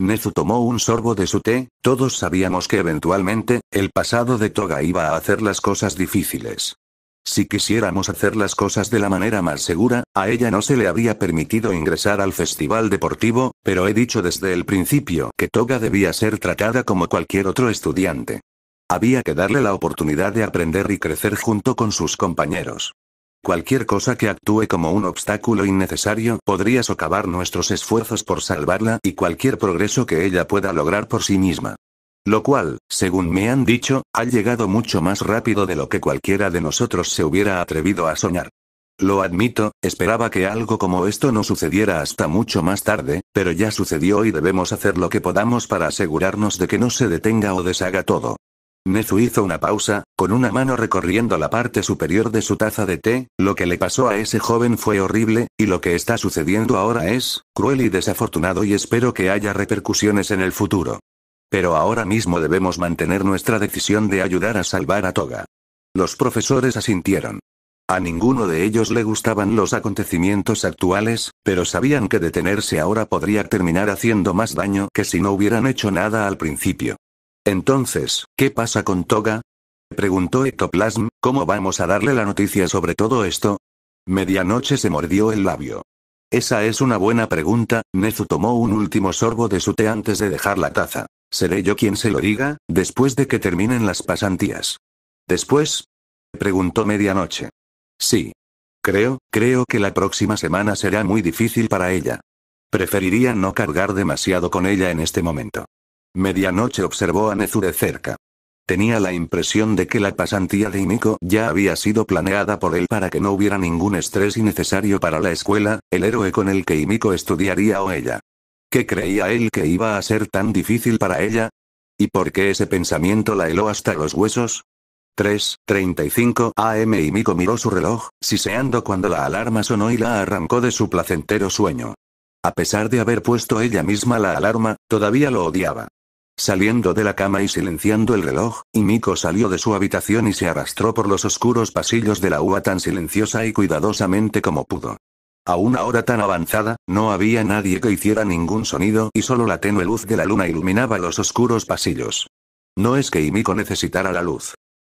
Speaker 1: Nezu tomó un sorbo de su té, todos sabíamos que eventualmente, el pasado de Toga iba a hacer las cosas difíciles. Si quisiéramos hacer las cosas de la manera más segura, a ella no se le habría permitido ingresar al festival deportivo, pero he dicho desde el principio que Toga debía ser tratada como cualquier otro estudiante. Había que darle la oportunidad de aprender y crecer junto con sus compañeros. Cualquier cosa que actúe como un obstáculo innecesario podría socavar nuestros esfuerzos por salvarla y cualquier progreso que ella pueda lograr por sí misma. Lo cual, según me han dicho, ha llegado mucho más rápido de lo que cualquiera de nosotros se hubiera atrevido a soñar. Lo admito, esperaba que algo como esto no sucediera hasta mucho más tarde, pero ya sucedió y debemos hacer lo que podamos para asegurarnos de que no se detenga o deshaga todo. Nezu hizo una pausa, con una mano recorriendo la parte superior de su taza de té, lo que le pasó a ese joven fue horrible, y lo que está sucediendo ahora es, cruel y desafortunado y espero que haya repercusiones en el futuro. Pero ahora mismo debemos mantener nuestra decisión de ayudar a salvar a Toga. Los profesores asintieron. A ninguno de ellos le gustaban los acontecimientos actuales, pero sabían que detenerse ahora podría terminar haciendo más daño que si no hubieran hecho nada al principio. Entonces, ¿qué pasa con Toga? Preguntó Ectoplasm, ¿cómo vamos a darle la noticia sobre todo esto? Medianoche se mordió el labio. Esa es una buena pregunta, Nezu tomó un último sorbo de su té antes de dejar la taza. Seré yo quien se lo diga, después de que terminen las pasantías. ¿Después? Preguntó medianoche. Sí. Creo, creo que la próxima semana será muy difícil para ella. Preferiría no cargar demasiado con ella en este momento. Medianoche observó a Nezu cerca. Tenía la impresión de que la pasantía de Imiko ya había sido planeada por él para que no hubiera ningún estrés innecesario para la escuela, el héroe con el que Imiko estudiaría o ella. ¿Qué creía él que iba a ser tan difícil para ella? ¿Y por qué ese pensamiento la heló hasta los huesos? 3.35 AM y Miko miró su reloj, siseando cuando la alarma sonó y la arrancó de su placentero sueño. A pesar de haber puesto ella misma la alarma, todavía lo odiaba. Saliendo de la cama y silenciando el reloj, y Miko salió de su habitación y se arrastró por los oscuros pasillos de la UA tan silenciosa y cuidadosamente como pudo. A una hora tan avanzada, no había nadie que hiciera ningún sonido y solo la tenue luz de la luna iluminaba los oscuros pasillos. No es que Imiko necesitara la luz.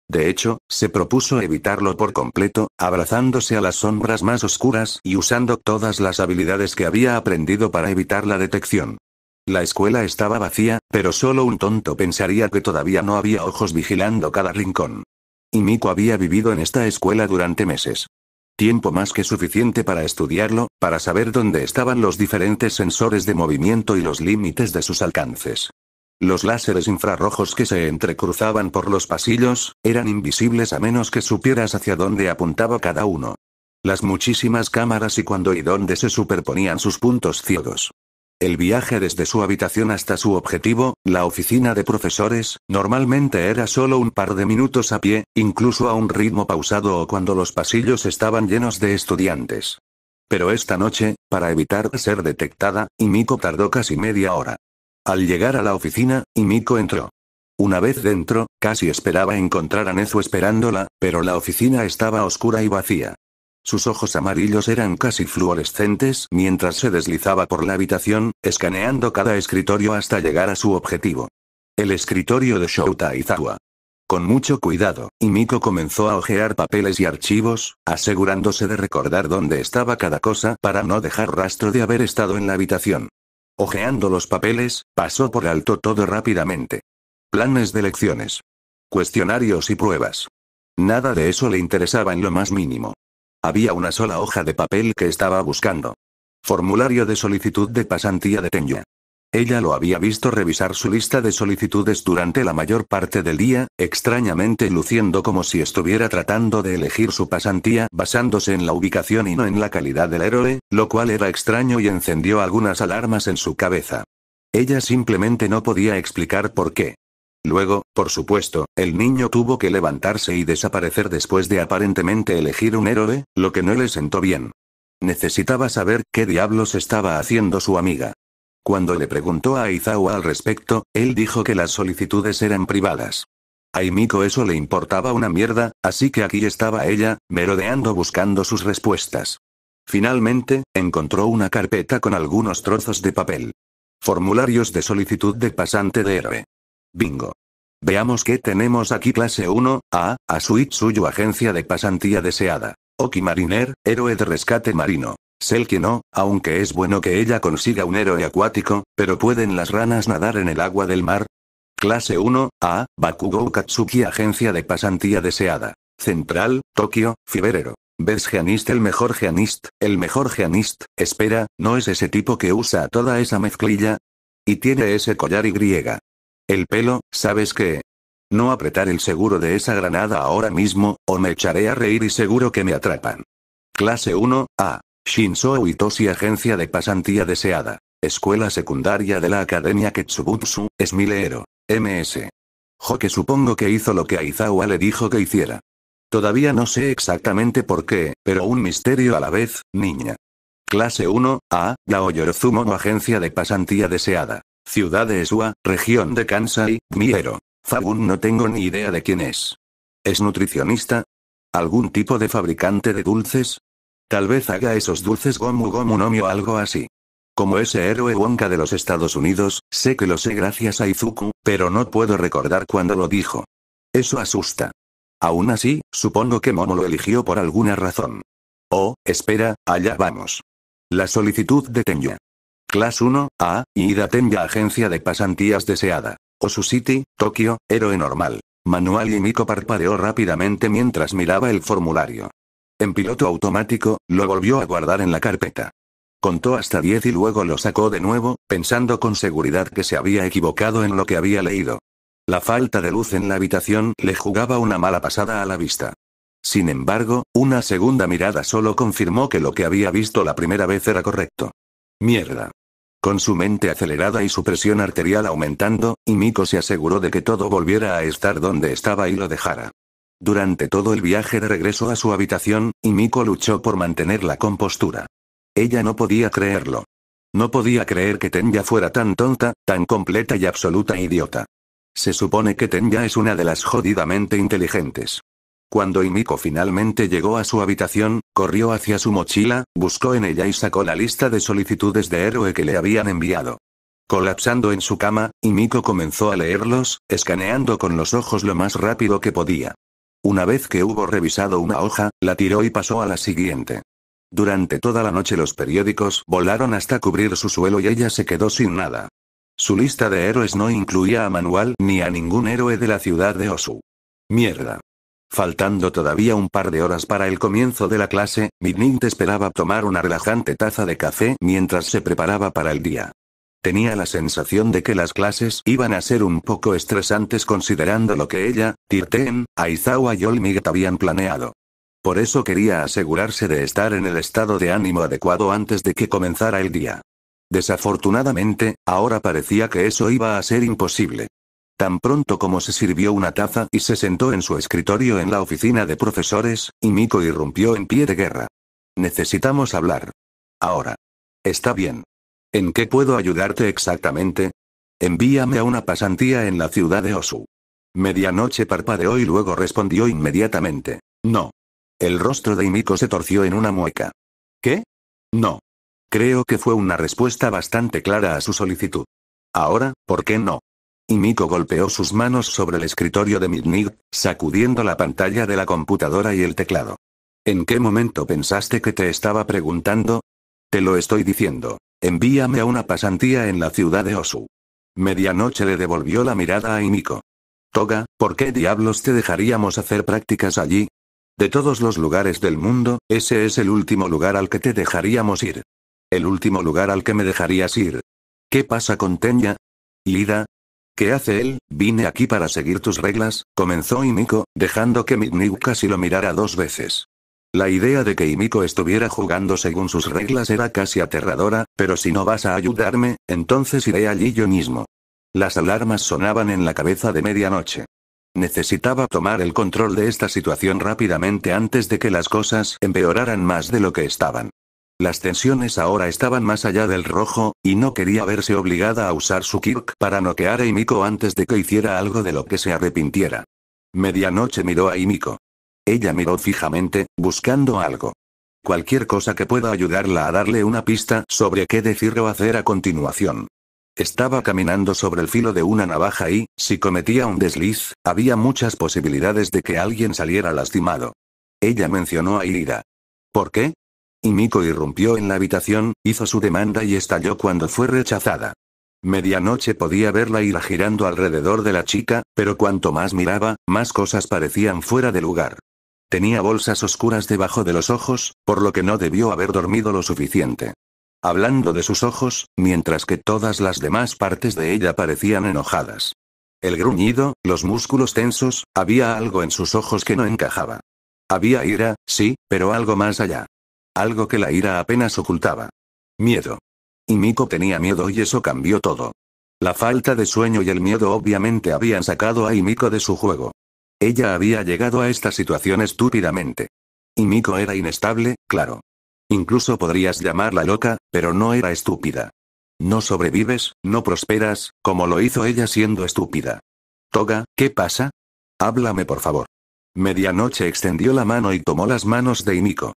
Speaker 1: De hecho, se propuso evitarlo por completo, abrazándose a las sombras más oscuras y usando todas las habilidades que había aprendido para evitar la detección. La escuela estaba vacía, pero solo un tonto pensaría que todavía no había ojos vigilando cada rincón. Y había vivido en esta escuela durante meses. Tiempo más que suficiente para estudiarlo, para saber dónde estaban los diferentes sensores de movimiento y los límites de sus alcances. Los láseres infrarrojos que se entrecruzaban por los pasillos, eran invisibles a menos que supieras hacia dónde apuntaba cada uno. Las muchísimas cámaras y cuándo y dónde se superponían sus puntos ciegos. El viaje desde su habitación hasta su objetivo, la oficina de profesores, normalmente era solo un par de minutos a pie, incluso a un ritmo pausado o cuando los pasillos estaban llenos de estudiantes. Pero esta noche, para evitar ser detectada, Imiko tardó casi media hora. Al llegar a la oficina, Imiko entró. Una vez dentro, casi esperaba encontrar a Nezu esperándola, pero la oficina estaba oscura y vacía. Sus ojos amarillos eran casi fluorescentes mientras se deslizaba por la habitación, escaneando cada escritorio hasta llegar a su objetivo. El escritorio de Shota Izawa. Con mucho cuidado, Imiko comenzó a ojear papeles y archivos, asegurándose de recordar dónde estaba cada cosa para no dejar rastro de haber estado en la habitación. Ojeando los papeles, pasó por alto todo rápidamente. Planes de lecciones. Cuestionarios y pruebas. Nada de eso le interesaba en lo más mínimo. Había una sola hoja de papel que estaba buscando. Formulario de solicitud de pasantía de Tenya. Ella lo había visto revisar su lista de solicitudes durante la mayor parte del día, extrañamente luciendo como si estuviera tratando de elegir su pasantía basándose en la ubicación y no en la calidad del héroe, lo cual era extraño y encendió algunas alarmas en su cabeza. Ella simplemente no podía explicar por qué. Luego, por supuesto, el niño tuvo que levantarse y desaparecer después de aparentemente elegir un héroe, lo que no le sentó bien. Necesitaba saber qué diablos estaba haciendo su amiga. Cuando le preguntó a Aizawa al respecto, él dijo que las solicitudes eran privadas. A eso le importaba una mierda, así que aquí estaba ella, merodeando buscando sus respuestas. Finalmente, encontró una carpeta con algunos trozos de papel. Formularios de solicitud de pasante de héroe. Bingo. Veamos qué tenemos aquí clase 1, A, a suyo agencia de pasantía deseada. Oki Mariner, héroe de rescate marino. Selkie no, aunque es bueno que ella consiga un héroe acuático, pero ¿pueden las ranas nadar en el agua del mar? Clase 1, A, Bakugou Katsuki agencia de pasantía deseada. Central, Tokio, Fiberero. Ves Geanist el mejor Geanist, el mejor Geanist, espera, ¿no es ese tipo que usa toda esa mezclilla? Y tiene ese collar y griega. El pelo, ¿sabes qué? No apretar el seguro de esa granada ahora mismo, o me echaré a reír y seguro que me atrapan. Clase 1, A. Shinso Itoshi Agencia de Pasantía Deseada. Escuela Secundaria de la Academia Ketsubutsu, Smilero. MS. que supongo que hizo lo que Aizawa le dijo que hiciera. Todavía no sé exactamente por qué, pero un misterio a la vez, niña. Clase 1, A, Yaoyorozumo Agencia de Pasantía Deseada. Ciudad de Esua, región de Kansai, Miero. Fabun no tengo ni idea de quién es. ¿Es nutricionista? ¿Algún tipo de fabricante de dulces? Tal vez haga esos dulces Gomu Gomu Nomi o algo así. Como ese héroe Wonka de los Estados Unidos, sé que lo sé gracias a Izuku, pero no puedo recordar cuándo lo dijo. Eso asusta. Aún así, supongo que Momo lo eligió por alguna razón. Oh, espera, allá vamos. La solicitud de Tenya. Class 1, A, Ida Tenya Agencia de Pasantías Deseada. Osu City, Tokio, héroe normal. Manual y Miko parpadeó rápidamente mientras miraba el formulario. En piloto automático, lo volvió a guardar en la carpeta. Contó hasta 10 y luego lo sacó de nuevo, pensando con seguridad que se había equivocado en lo que había leído. La falta de luz en la habitación le jugaba una mala pasada a la vista. Sin embargo, una segunda mirada solo confirmó que lo que había visto la primera vez era correcto. Mierda. Con su mente acelerada y su presión arterial aumentando, Miko se aseguró de que todo volviera a estar donde estaba y lo dejara. Durante todo el viaje de regreso a su habitación, Miko luchó por mantener la compostura. Ella no podía creerlo. No podía creer que Tenya fuera tan tonta, tan completa y absoluta idiota. Se supone que Tenya es una de las jodidamente inteligentes. Cuando Imiko finalmente llegó a su habitación, corrió hacia su mochila, buscó en ella y sacó la lista de solicitudes de héroe que le habían enviado. Colapsando en su cama, Imiko comenzó a leerlos, escaneando con los ojos lo más rápido que podía. Una vez que hubo revisado una hoja, la tiró y pasó a la siguiente. Durante toda la noche los periódicos volaron hasta cubrir su suelo y ella se quedó sin nada. Su lista de héroes no incluía a Manuel ni a ningún héroe de la ciudad de Osu. Mierda. Faltando todavía un par de horas para el comienzo de la clase, Midnight esperaba tomar una relajante taza de café mientras se preparaba para el día. Tenía la sensación de que las clases iban a ser un poco estresantes considerando lo que ella, Tirten, Aizawa y Olmigat habían planeado. Por eso quería asegurarse de estar en el estado de ánimo adecuado antes de que comenzara el día. Desafortunadamente, ahora parecía que eso iba a ser imposible. Tan pronto como se sirvió una taza y se sentó en su escritorio en la oficina de profesores, Imiko irrumpió en pie de guerra. Necesitamos hablar. Ahora. Está bien. ¿En qué puedo ayudarte exactamente? Envíame a una pasantía en la ciudad de Osu. Medianoche parpadeó y luego respondió inmediatamente. No. El rostro de Imiko se torció en una mueca. ¿Qué? No. Creo que fue una respuesta bastante clara a su solicitud. Ahora, ¿por qué no? Y Miko golpeó sus manos sobre el escritorio de Midnig, sacudiendo la pantalla de la computadora y el teclado. ¿En qué momento pensaste que te estaba preguntando? Te lo estoy diciendo. Envíame a una pasantía en la ciudad de Osu. Medianoche le devolvió la mirada a Imiko. Toga, ¿por qué diablos te dejaríamos hacer prácticas allí? De todos los lugares del mundo, ese es el último lugar al que te dejaríamos ir. El último lugar al que me dejarías ir. ¿Qué pasa con Tenya? Lida, ¿Qué hace él? Vine aquí para seguir tus reglas, comenzó Imiko, dejando que Mitniu casi lo mirara dos veces. La idea de que Imiko estuviera jugando según sus reglas era casi aterradora, pero si no vas a ayudarme, entonces iré allí yo mismo. Las alarmas sonaban en la cabeza de medianoche. Necesitaba tomar el control de esta situación rápidamente antes de que las cosas empeoraran más de lo que estaban. Las tensiones ahora estaban más allá del rojo, y no quería verse obligada a usar su Kirk para noquear a Imiko antes de que hiciera algo de lo que se arrepintiera. Medianoche miró a Imiko. Ella miró fijamente, buscando algo. Cualquier cosa que pueda ayudarla a darle una pista sobre qué decir o hacer a continuación. Estaba caminando sobre el filo de una navaja y, si cometía un desliz, había muchas posibilidades de que alguien saliera lastimado. Ella mencionó a Irida. ¿Por qué? Y Miko irrumpió en la habitación, hizo su demanda y estalló cuando fue rechazada. Medianoche podía verla ir girando alrededor de la chica, pero cuanto más miraba, más cosas parecían fuera de lugar. Tenía bolsas oscuras debajo de los ojos, por lo que no debió haber dormido lo suficiente. Hablando de sus ojos, mientras que todas las demás partes de ella parecían enojadas. El gruñido, los músculos tensos, había algo en sus ojos que no encajaba. Había ira, sí, pero algo más allá. Algo que la ira apenas ocultaba. Miedo. Y Miko tenía miedo y eso cambió todo. La falta de sueño y el miedo obviamente habían sacado a Imiko de su juego. Ella había llegado a esta situación estúpidamente. Miko era inestable, claro. Incluso podrías llamarla loca, pero no era estúpida. No sobrevives, no prosperas, como lo hizo ella siendo estúpida. Toga, ¿qué pasa? Háblame por favor. Medianoche extendió la mano y tomó las manos de Imiko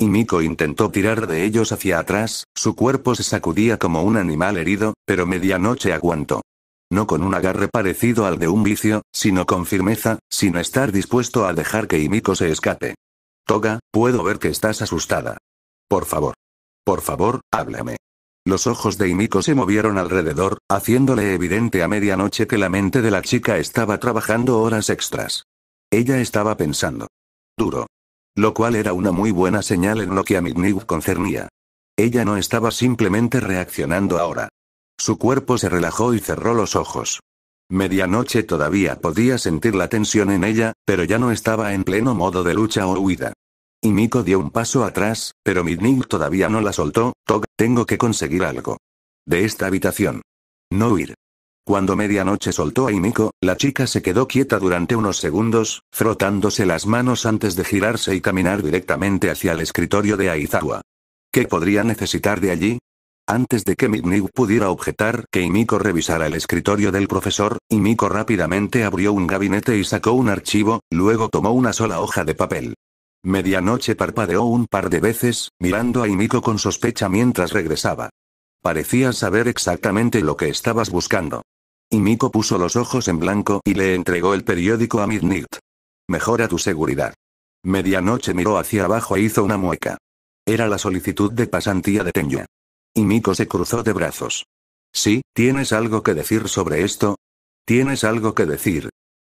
Speaker 1: y Miko intentó tirar de ellos hacia atrás, su cuerpo se sacudía como un animal herido, pero medianoche aguantó. No con un agarre parecido al de un vicio, sino con firmeza, sin estar dispuesto a dejar que Imiko se escape. Toga, puedo ver que estás asustada. Por favor. Por favor, háblame. Los ojos de Imiko se movieron alrededor, haciéndole evidente a medianoche que la mente de la chica estaba trabajando horas extras. Ella estaba pensando. Duro, lo cual era una muy buena señal en lo que a Midnight concernía. Ella no estaba simplemente reaccionando ahora. Su cuerpo se relajó y cerró los ojos. Medianoche todavía podía sentir la tensión en ella, pero ya no estaba en pleno modo de lucha o huida. Y Miko dio un paso atrás, pero Midnight todavía no la soltó. Tog, tengo que conseguir algo. De esta habitación. No huir. Cuando medianoche soltó a Imiko, la chica se quedó quieta durante unos segundos, frotándose las manos antes de girarse y caminar directamente hacia el escritorio de Aizawa. ¿Qué podría necesitar de allí? Antes de que Midnig pudiera objetar que Imiko revisara el escritorio del profesor, Imiko rápidamente abrió un gabinete y sacó un archivo, luego tomó una sola hoja de papel. Medianoche parpadeó un par de veces, mirando a Imiko con sospecha mientras regresaba. Parecía saber exactamente lo que estabas buscando. Y Miko puso los ojos en blanco y le entregó el periódico a Midnight. Mejora tu seguridad. Medianoche miró hacia abajo e hizo una mueca. Era la solicitud de pasantía de Tenya. Y Miko se cruzó de brazos. Sí, ¿tienes algo que decir sobre esto? ¿Tienes algo que decir?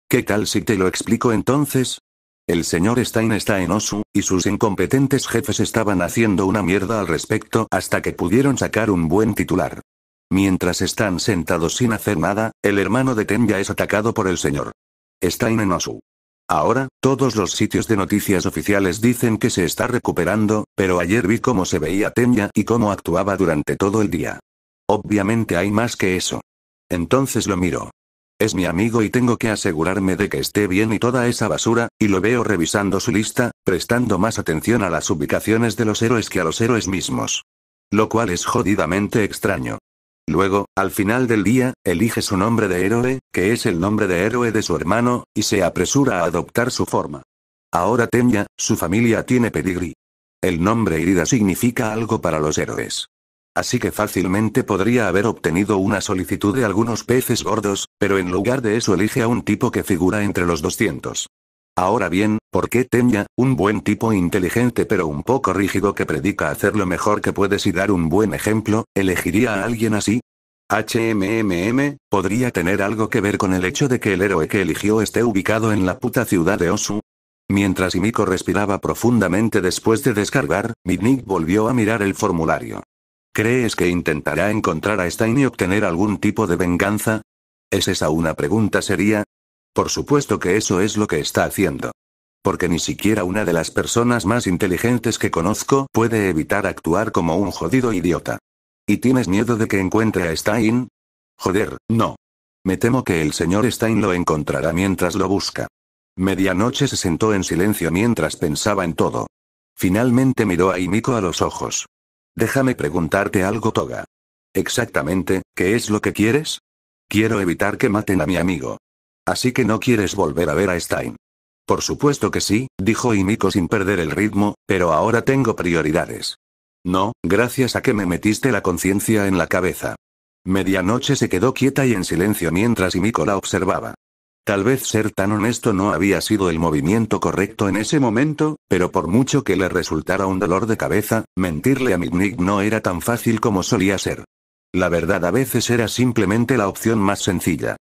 Speaker 1: ¿Qué tal si te lo explico entonces? El señor Stein está en Osu, y sus incompetentes jefes estaban haciendo una mierda al respecto hasta que pudieron sacar un buen titular. Mientras están sentados sin hacer nada, el hermano de Tenya es atacado por el señor Stein en Osu. Ahora, todos los sitios de noticias oficiales dicen que se está recuperando, pero ayer vi cómo se veía Tenya y cómo actuaba durante todo el día. Obviamente hay más que eso. Entonces lo miro. Es mi amigo y tengo que asegurarme de que esté bien y toda esa basura, y lo veo revisando su lista, prestando más atención a las ubicaciones de los héroes que a los héroes mismos. Lo cual es jodidamente extraño. Luego, al final del día, elige su nombre de héroe, que es el nombre de héroe de su hermano, y se apresura a adoptar su forma. Ahora Tenya, su familia tiene pedigrí. El nombre Irida significa algo para los héroes así que fácilmente podría haber obtenido una solicitud de algunos peces gordos, pero en lugar de eso elige a un tipo que figura entre los 200. Ahora bien, ¿por qué Tenya, un buen tipo inteligente pero un poco rígido que predica hacer lo mejor que puedes y dar un buen ejemplo, elegiría a alguien así? HMMM, ¿podría tener algo que ver con el hecho de que el héroe que eligió esté ubicado en la puta ciudad de Osu? Mientras Imiko respiraba profundamente después de descargar, Midnik volvió a mirar el formulario. ¿Crees que intentará encontrar a Stein y obtener algún tipo de venganza? ¿Es esa una pregunta seria? Por supuesto que eso es lo que está haciendo. Porque ni siquiera una de las personas más inteligentes que conozco puede evitar actuar como un jodido idiota. ¿Y tienes miedo de que encuentre a Stein? Joder, no. Me temo que el señor Stein lo encontrará mientras lo busca. Medianoche se sentó en silencio mientras pensaba en todo. Finalmente miró a Imiko a los ojos. Déjame preguntarte algo, Toga. Exactamente, ¿qué es lo que quieres? Quiero evitar que maten a mi amigo. Así que no quieres volver a ver a Stein. Por supuesto que sí, dijo Imiko sin perder el ritmo, pero ahora tengo prioridades. No, gracias a que me metiste la conciencia en la cabeza. Medianoche se quedó quieta y en silencio mientras Imiko la observaba. Tal vez ser tan honesto no había sido el movimiento correcto en ese momento, pero por mucho que le resultara un dolor de cabeza, mentirle a Mitnick no era tan fácil como solía ser. La verdad a veces era simplemente la opción más sencilla.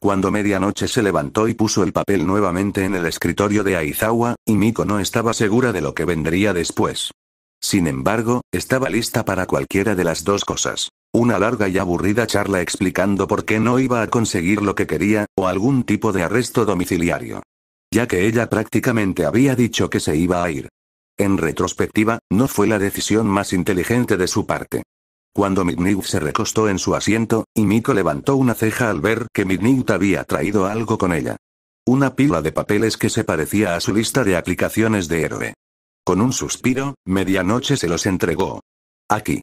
Speaker 1: Cuando medianoche se levantó y puso el papel nuevamente en el escritorio de Aizawa, y Miko no estaba segura de lo que vendría después. Sin embargo, estaba lista para cualquiera de las dos cosas. Una larga y aburrida charla explicando por qué no iba a conseguir lo que quería, o algún tipo de arresto domiciliario. Ya que ella prácticamente había dicho que se iba a ir. En retrospectiva, no fue la decisión más inteligente de su parte. Cuando Midnew se recostó en su asiento, y Miko levantó una ceja al ver que Midnight había traído algo con ella. Una pila de papeles que se parecía a su lista de aplicaciones de héroe. Con un suspiro, medianoche se los entregó. Aquí.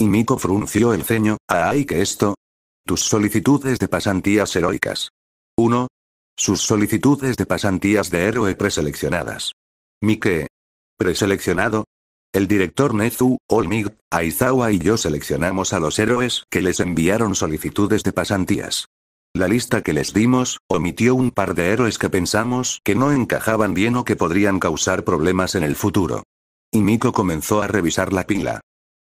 Speaker 1: Y Miko frunció el ceño, ¡ay que esto! Tus solicitudes de pasantías heroicas. 1. Sus solicitudes de pasantías de héroe preseleccionadas. Mike. Preseleccionado. El director Nezu, Olmig, Aizawa y yo seleccionamos a los héroes que les enviaron solicitudes de pasantías. La lista que les dimos, omitió un par de héroes que pensamos que no encajaban bien o que podrían causar problemas en el futuro. Y Miko comenzó a revisar la pila.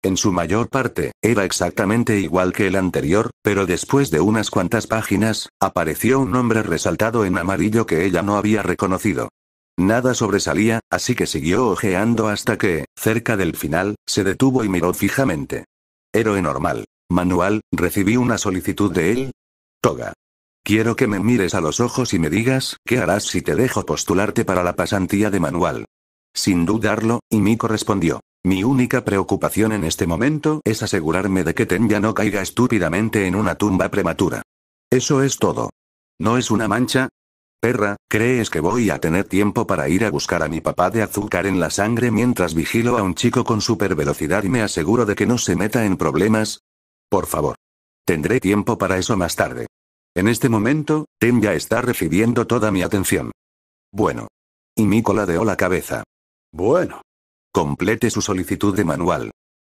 Speaker 1: En su mayor parte, era exactamente igual que el anterior, pero después de unas cuantas páginas, apareció un nombre resaltado en amarillo que ella no había reconocido. Nada sobresalía, así que siguió ojeando hasta que, cerca del final, se detuvo y miró fijamente. Héroe normal. Manual, recibí una solicitud de él. Toga. Quiero que me mires a los ojos y me digas, ¿qué harás si te dejo postularte para la pasantía de manual? Sin dudarlo, y mico respondió. Mi única preocupación en este momento es asegurarme de que Tenya no caiga estúpidamente en una tumba prematura. Eso es todo. ¿No es una mancha? Perra, ¿crees que voy a tener tiempo para ir a buscar a mi papá de azúcar en la sangre mientras vigilo a un chico con super velocidad y me aseguro de que no se meta en problemas? Por favor. Tendré tiempo para eso más tarde. En este momento, Tenya está recibiendo toda mi atención. Bueno. Y la deó la cabeza. Bueno, Complete su solicitud de manual.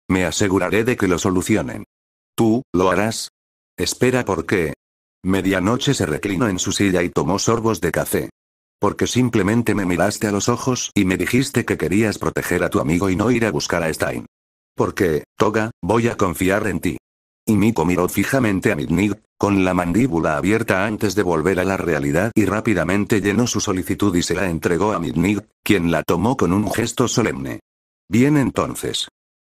Speaker 1: Me aseguraré de que lo solucionen. ¿Tú, lo harás? Espera ¿por qué? Medianoche se reclinó en su silla y tomó sorbos de café. Porque simplemente me miraste a los ojos y me dijiste que querías proteger a tu amigo y no ir a buscar a Stein. Porque, Toga, voy a confiar en ti. Y Miko miró fijamente a Midnig, con la mandíbula abierta antes de volver a la realidad y rápidamente llenó su solicitud y se la entregó a Midnig, quien la tomó con un gesto solemne. Bien entonces.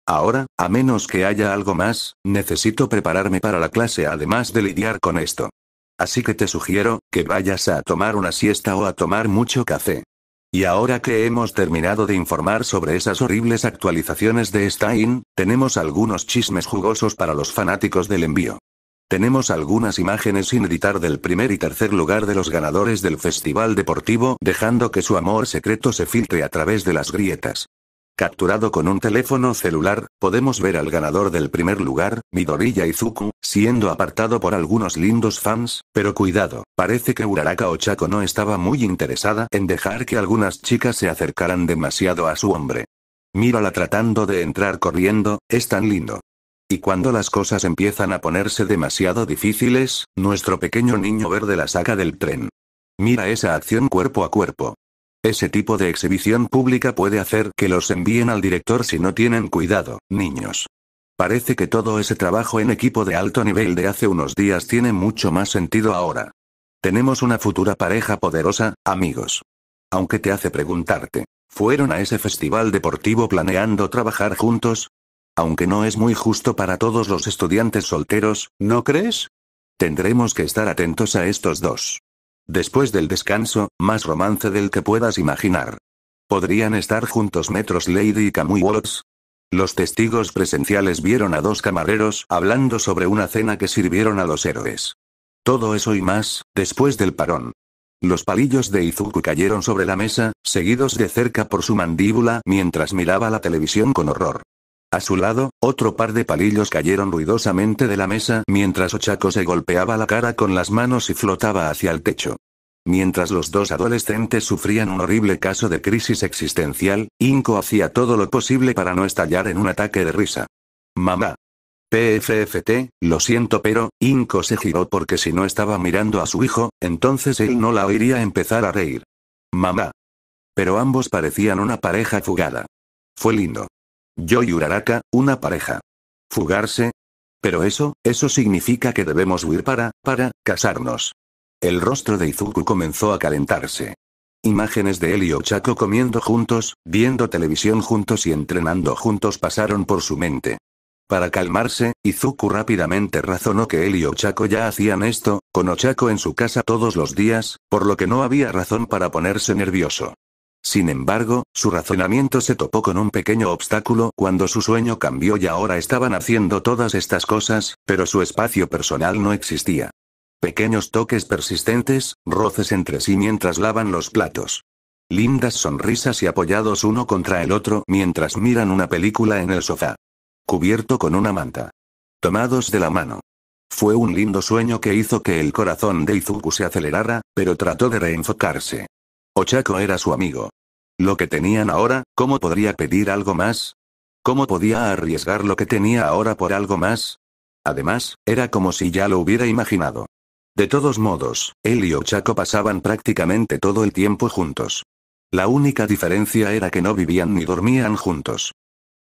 Speaker 1: Ahora, a menos que haya algo más, necesito prepararme para la clase además de lidiar con esto. Así que te sugiero, que vayas a tomar una siesta o a tomar mucho café. Y ahora que hemos terminado de informar sobre esas horribles actualizaciones de Stein, tenemos algunos chismes jugosos para los fanáticos del envío. Tenemos algunas imágenes sin editar del primer y tercer lugar de los ganadores del festival deportivo, dejando que su amor secreto se filtre a través de las grietas. Capturado con un teléfono celular, podemos ver al ganador del primer lugar, Midoriya Izuku, siendo apartado por algunos lindos fans, pero cuidado, parece que Uraraka Ochako no estaba muy interesada en dejar que algunas chicas se acercaran demasiado a su hombre. Mírala tratando de entrar corriendo, es tan lindo. Y cuando las cosas empiezan a ponerse demasiado difíciles, nuestro pequeño niño verde la saca del tren. Mira esa acción cuerpo a cuerpo. Ese tipo de exhibición pública puede hacer que los envíen al director si no tienen cuidado, niños. Parece que todo ese trabajo en equipo de alto nivel de hace unos días tiene mucho más sentido ahora. Tenemos una futura pareja poderosa, amigos. Aunque te hace preguntarte, ¿fueron a ese festival deportivo planeando trabajar juntos? Aunque no es muy justo para todos los estudiantes solteros, ¿no crees? Tendremos que estar atentos a estos dos. Después del descanso, más romance del que puedas imaginar. ¿Podrían estar juntos Metros Lady y Kamui Watts? Los testigos presenciales vieron a dos camareros hablando sobre una cena que sirvieron a los héroes. Todo eso y más, después del parón. Los palillos de Izuku cayeron sobre la mesa, seguidos de cerca por su mandíbula mientras miraba la televisión con horror. A su lado, otro par de palillos cayeron ruidosamente de la mesa mientras Ochaco se golpeaba la cara con las manos y flotaba hacia el techo. Mientras los dos adolescentes sufrían un horrible caso de crisis existencial, Inko hacía todo lo posible para no estallar en un ataque de risa. Mamá. PFFT, lo siento pero, Inko se giró porque si no estaba mirando a su hijo, entonces él no la oiría empezar a reír. Mamá. Pero ambos parecían una pareja fugada. Fue lindo. Yo y Uraraka, una pareja. Fugarse. Pero eso, eso significa que debemos huir para, para, casarnos. El rostro de Izuku comenzó a calentarse. Imágenes de él y comiendo juntos, viendo televisión juntos y entrenando juntos pasaron por su mente. Para calmarse, Izuku rápidamente razonó que él y ya hacían esto, con Ochako en su casa todos los días, por lo que no había razón para ponerse nervioso. Sin embargo, su razonamiento se topó con un pequeño obstáculo cuando su sueño cambió y ahora estaban haciendo todas estas cosas, pero su espacio personal no existía. Pequeños toques persistentes, roces entre sí mientras lavan los platos. Lindas sonrisas y apoyados uno contra el otro mientras miran una película en el sofá. Cubierto con una manta. Tomados de la mano. Fue un lindo sueño que hizo que el corazón de Izuku se acelerara, pero trató de reenfocarse. Ochaco era su amigo. Lo que tenían ahora, ¿cómo podría pedir algo más? ¿Cómo podía arriesgar lo que tenía ahora por algo más? Además, era como si ya lo hubiera imaginado. De todos modos, él y Ochaco pasaban prácticamente todo el tiempo juntos. La única diferencia era que no vivían ni dormían juntos.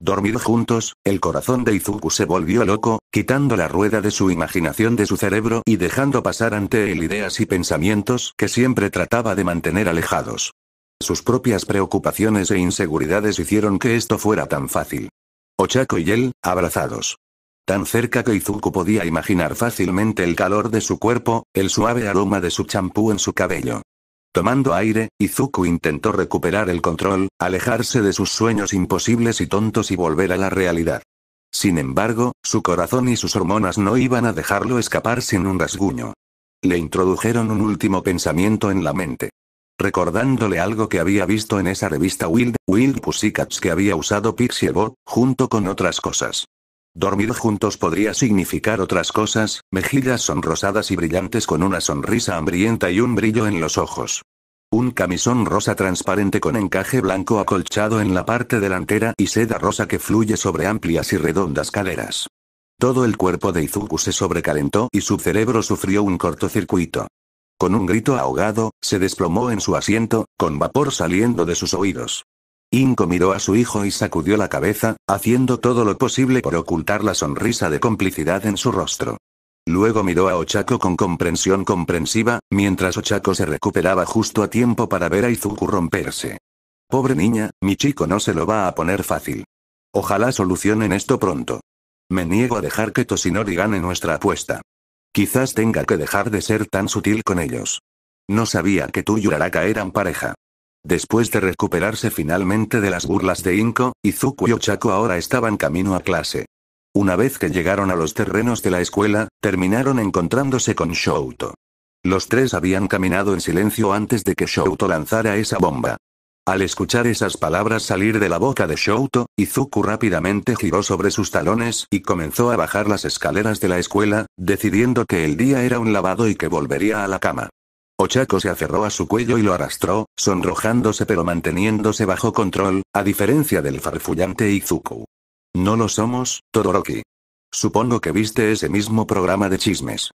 Speaker 1: Dormir juntos, el corazón de Izuku se volvió loco, quitando la rueda de su imaginación de su cerebro y dejando pasar ante él ideas y pensamientos que siempre trataba de mantener alejados. Sus propias preocupaciones e inseguridades hicieron que esto fuera tan fácil. Ochako y él, abrazados. Tan cerca que Izuku podía imaginar fácilmente el calor de su cuerpo, el suave aroma de su champú en su cabello. Tomando aire, Izuku intentó recuperar el control, alejarse de sus sueños imposibles y tontos y volver a la realidad. Sin embargo, su corazón y sus hormonas no iban a dejarlo escapar sin un rasguño. Le introdujeron un último pensamiento en la mente. Recordándole algo que había visto en esa revista Wild, Wild Pussycats que había usado Pixie junto con otras cosas. Dormir juntos podría significar otras cosas, mejillas sonrosadas y brillantes con una sonrisa hambrienta y un brillo en los ojos. Un camisón rosa transparente con encaje blanco acolchado en la parte delantera y seda rosa que fluye sobre amplias y redondas caderas. Todo el cuerpo de Izuku se sobrecalentó y su cerebro sufrió un cortocircuito. Con un grito ahogado, se desplomó en su asiento, con vapor saliendo de sus oídos. Inko miró a su hijo y sacudió la cabeza, haciendo todo lo posible por ocultar la sonrisa de complicidad en su rostro. Luego miró a Ochako con comprensión comprensiva, mientras Ochako se recuperaba justo a tiempo para ver a Izuku romperse. Pobre niña, mi chico no se lo va a poner fácil. Ojalá solucionen esto pronto. Me niego a dejar que Toshinori gane nuestra apuesta. Quizás tenga que dejar de ser tan sutil con ellos. No sabía que tú y Uraraka eran pareja. Después de recuperarse finalmente de las burlas de Inko, Izuku y Ochako ahora estaban camino a clase. Una vez que llegaron a los terrenos de la escuela, terminaron encontrándose con Shouto. Los tres habían caminado en silencio antes de que Shouto lanzara esa bomba. Al escuchar esas palabras salir de la boca de Shouto, Izuku rápidamente giró sobre sus talones y comenzó a bajar las escaleras de la escuela, decidiendo que el día era un lavado y que volvería a la cama. Ochako se aferró a su cuello y lo arrastró, sonrojándose pero manteniéndose bajo control, a diferencia del farfullante Izuku. No lo somos, Todoroki. Supongo que viste ese mismo programa de chismes.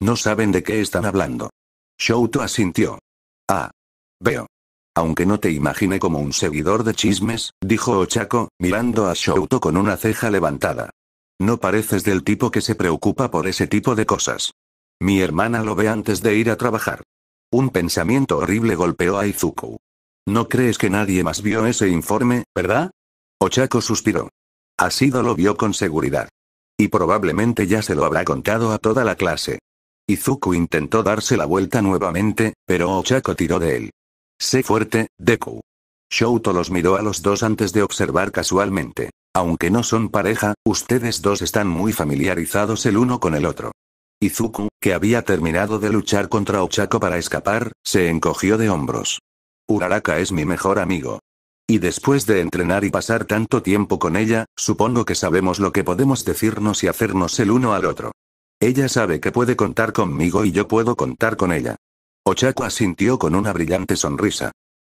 Speaker 1: No saben de qué están hablando. Shouto asintió. Ah. Veo. Aunque no te imagine como un seguidor de chismes, dijo Ochako, mirando a Shouto con una ceja levantada. No pareces del tipo que se preocupa por ese tipo de cosas. Mi hermana lo ve antes de ir a trabajar. Un pensamiento horrible golpeó a Izuku. No crees que nadie más vio ese informe, ¿verdad? Ochako suspiró. Así lo vio con seguridad. Y probablemente ya se lo habrá contado a toda la clase. Izuku intentó darse la vuelta nuevamente, pero Ochako tiró de él. Sé fuerte, Deku. Shouto los miró a los dos antes de observar casualmente. Aunque no son pareja, ustedes dos están muy familiarizados el uno con el otro. Izuku, que había terminado de luchar contra Ochako para escapar, se encogió de hombros. Uraraka es mi mejor amigo. Y después de entrenar y pasar tanto tiempo con ella, supongo que sabemos lo que podemos decirnos y hacernos el uno al otro. Ella sabe que puede contar conmigo y yo puedo contar con ella. Ochako asintió con una brillante sonrisa.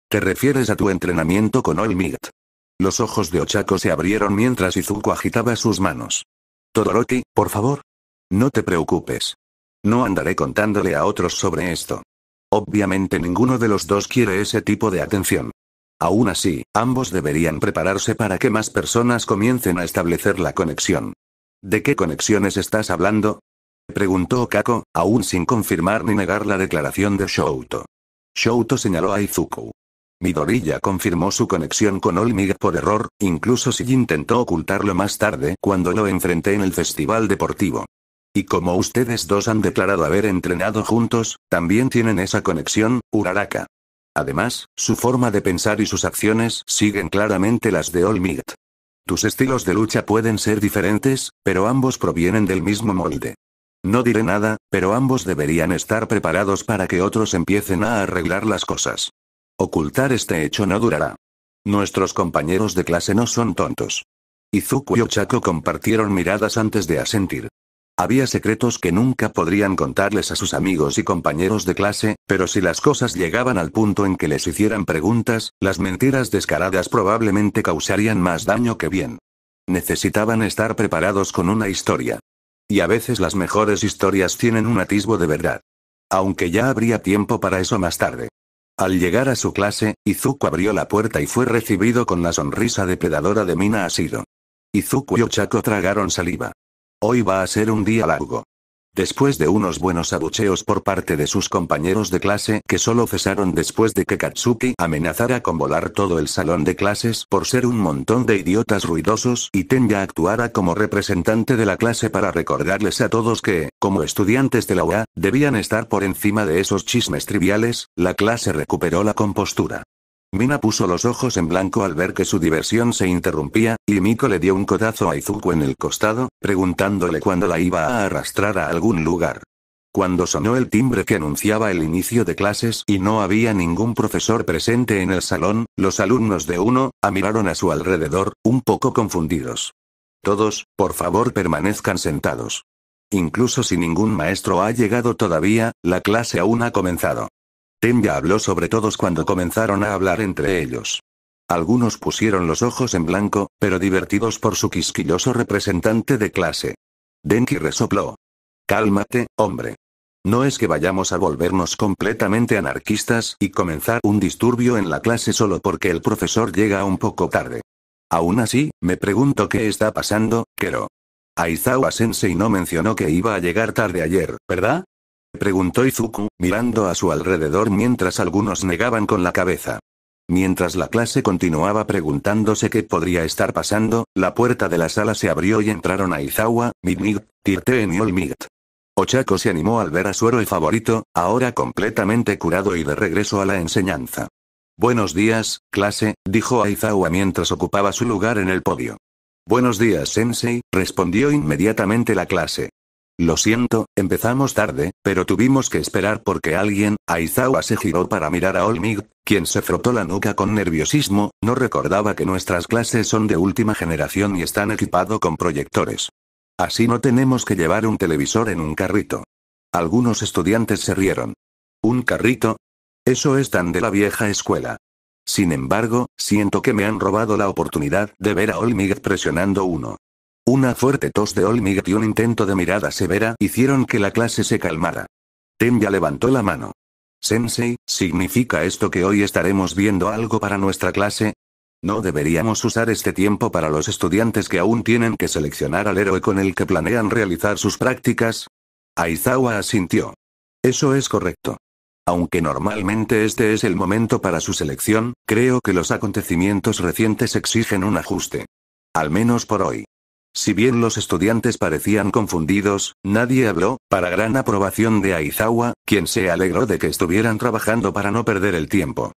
Speaker 1: ¿Te refieres a tu entrenamiento con All Los ojos de Ochako se abrieron mientras Izuku agitaba sus manos. Todoroki, por favor, no te preocupes. No andaré contándole a otros sobre esto. Obviamente ninguno de los dos quiere ese tipo de atención. Aún así, ambos deberían prepararse para que más personas comiencen a establecer la conexión. ¿De qué conexiones estás hablando? preguntó Kako, aún sin confirmar ni negar la declaración de Shouto. Shouto señaló a Izuku. Midorilla confirmó su conexión con Olmiga por error, incluso si intentó ocultarlo más tarde cuando lo enfrenté en el festival deportivo. Y como ustedes dos han declarado haber entrenado juntos, también tienen esa conexión, Uraraka. Además, su forma de pensar y sus acciones siguen claramente las de All Tus estilos de lucha pueden ser diferentes, pero ambos provienen del mismo molde. No diré nada, pero ambos deberían estar preparados para que otros empiecen a arreglar las cosas. Ocultar este hecho no durará. Nuestros compañeros de clase no son tontos. Izuku y Ochako compartieron miradas antes de asentir. Había secretos que nunca podrían contarles a sus amigos y compañeros de clase, pero si las cosas llegaban al punto en que les hicieran preguntas, las mentiras descaradas probablemente causarían más daño que bien. Necesitaban estar preparados con una historia. Y a veces las mejores historias tienen un atisbo de verdad. Aunque ya habría tiempo para eso más tarde. Al llegar a su clase, Izuku abrió la puerta y fue recibido con la sonrisa depredadora de Mina Asido. Izuku y Ochako tragaron saliva. Hoy va a ser un día largo. Después de unos buenos abucheos por parte de sus compañeros de clase que solo cesaron después de que Katsuki amenazara con volar todo el salón de clases por ser un montón de idiotas ruidosos y Tenya actuara como representante de la clase para recordarles a todos que, como estudiantes de la UA, debían estar por encima de esos chismes triviales, la clase recuperó la compostura. Mina puso los ojos en blanco al ver que su diversión se interrumpía, y Miko le dio un codazo a Izuku en el costado, preguntándole cuándo la iba a arrastrar a algún lugar. Cuando sonó el timbre que anunciaba el inicio de clases y no había ningún profesor presente en el salón, los alumnos de uno, a miraron a su alrededor, un poco confundidos. Todos, por favor permanezcan sentados. Incluso si ningún maestro ha llegado todavía, la clase aún ha comenzado. Embia habló sobre todos cuando comenzaron a hablar entre ellos. Algunos pusieron los ojos en blanco, pero divertidos por su quisquilloso representante de clase. Denki resopló. Cálmate, hombre. No es que vayamos a volvernos completamente anarquistas y comenzar un disturbio en la clase solo porque el profesor llega un poco tarde. Aún así, me pregunto qué está pasando, Kero. Aizawa Sensei no mencionó que iba a llegar tarde ayer, ¿verdad? preguntó Izuku, mirando a su alrededor mientras algunos negaban con la cabeza. Mientras la clase continuaba preguntándose qué podría estar pasando, la puerta de la sala se abrió y entraron Aizawa, Midnig, Tirteen y Olmigt. Ochako se animó al ver a su héroe favorito, ahora completamente curado y de regreso a la enseñanza. Buenos días, clase, dijo Aizawa mientras ocupaba su lugar en el podio. Buenos días, Sensei, respondió inmediatamente la clase. Lo siento, empezamos tarde, pero tuvimos que esperar porque alguien, Aizawa se giró para mirar a Olmig, quien se frotó la nuca con nerviosismo, no recordaba que nuestras clases son de última generación y están equipado con proyectores. Así no tenemos que llevar un televisor en un carrito. Algunos estudiantes se rieron. ¿Un carrito? Eso es tan de la vieja escuela. Sin embargo, siento que me han robado la oportunidad de ver a Olmig presionando uno. Una fuerte tos de Olmigat y un intento de mirada severa hicieron que la clase se calmara. Tenya levantó la mano. Sensei, ¿significa esto que hoy estaremos viendo algo para nuestra clase? ¿No deberíamos usar este tiempo para los estudiantes que aún tienen que seleccionar al héroe con el que planean realizar sus prácticas? Aizawa asintió. Eso es correcto. Aunque normalmente este es el momento para su selección, creo que los acontecimientos recientes exigen un ajuste. Al menos por hoy. Si bien los estudiantes parecían confundidos, nadie habló, para gran aprobación de Aizawa, quien se alegró de que estuvieran trabajando para no perder el tiempo.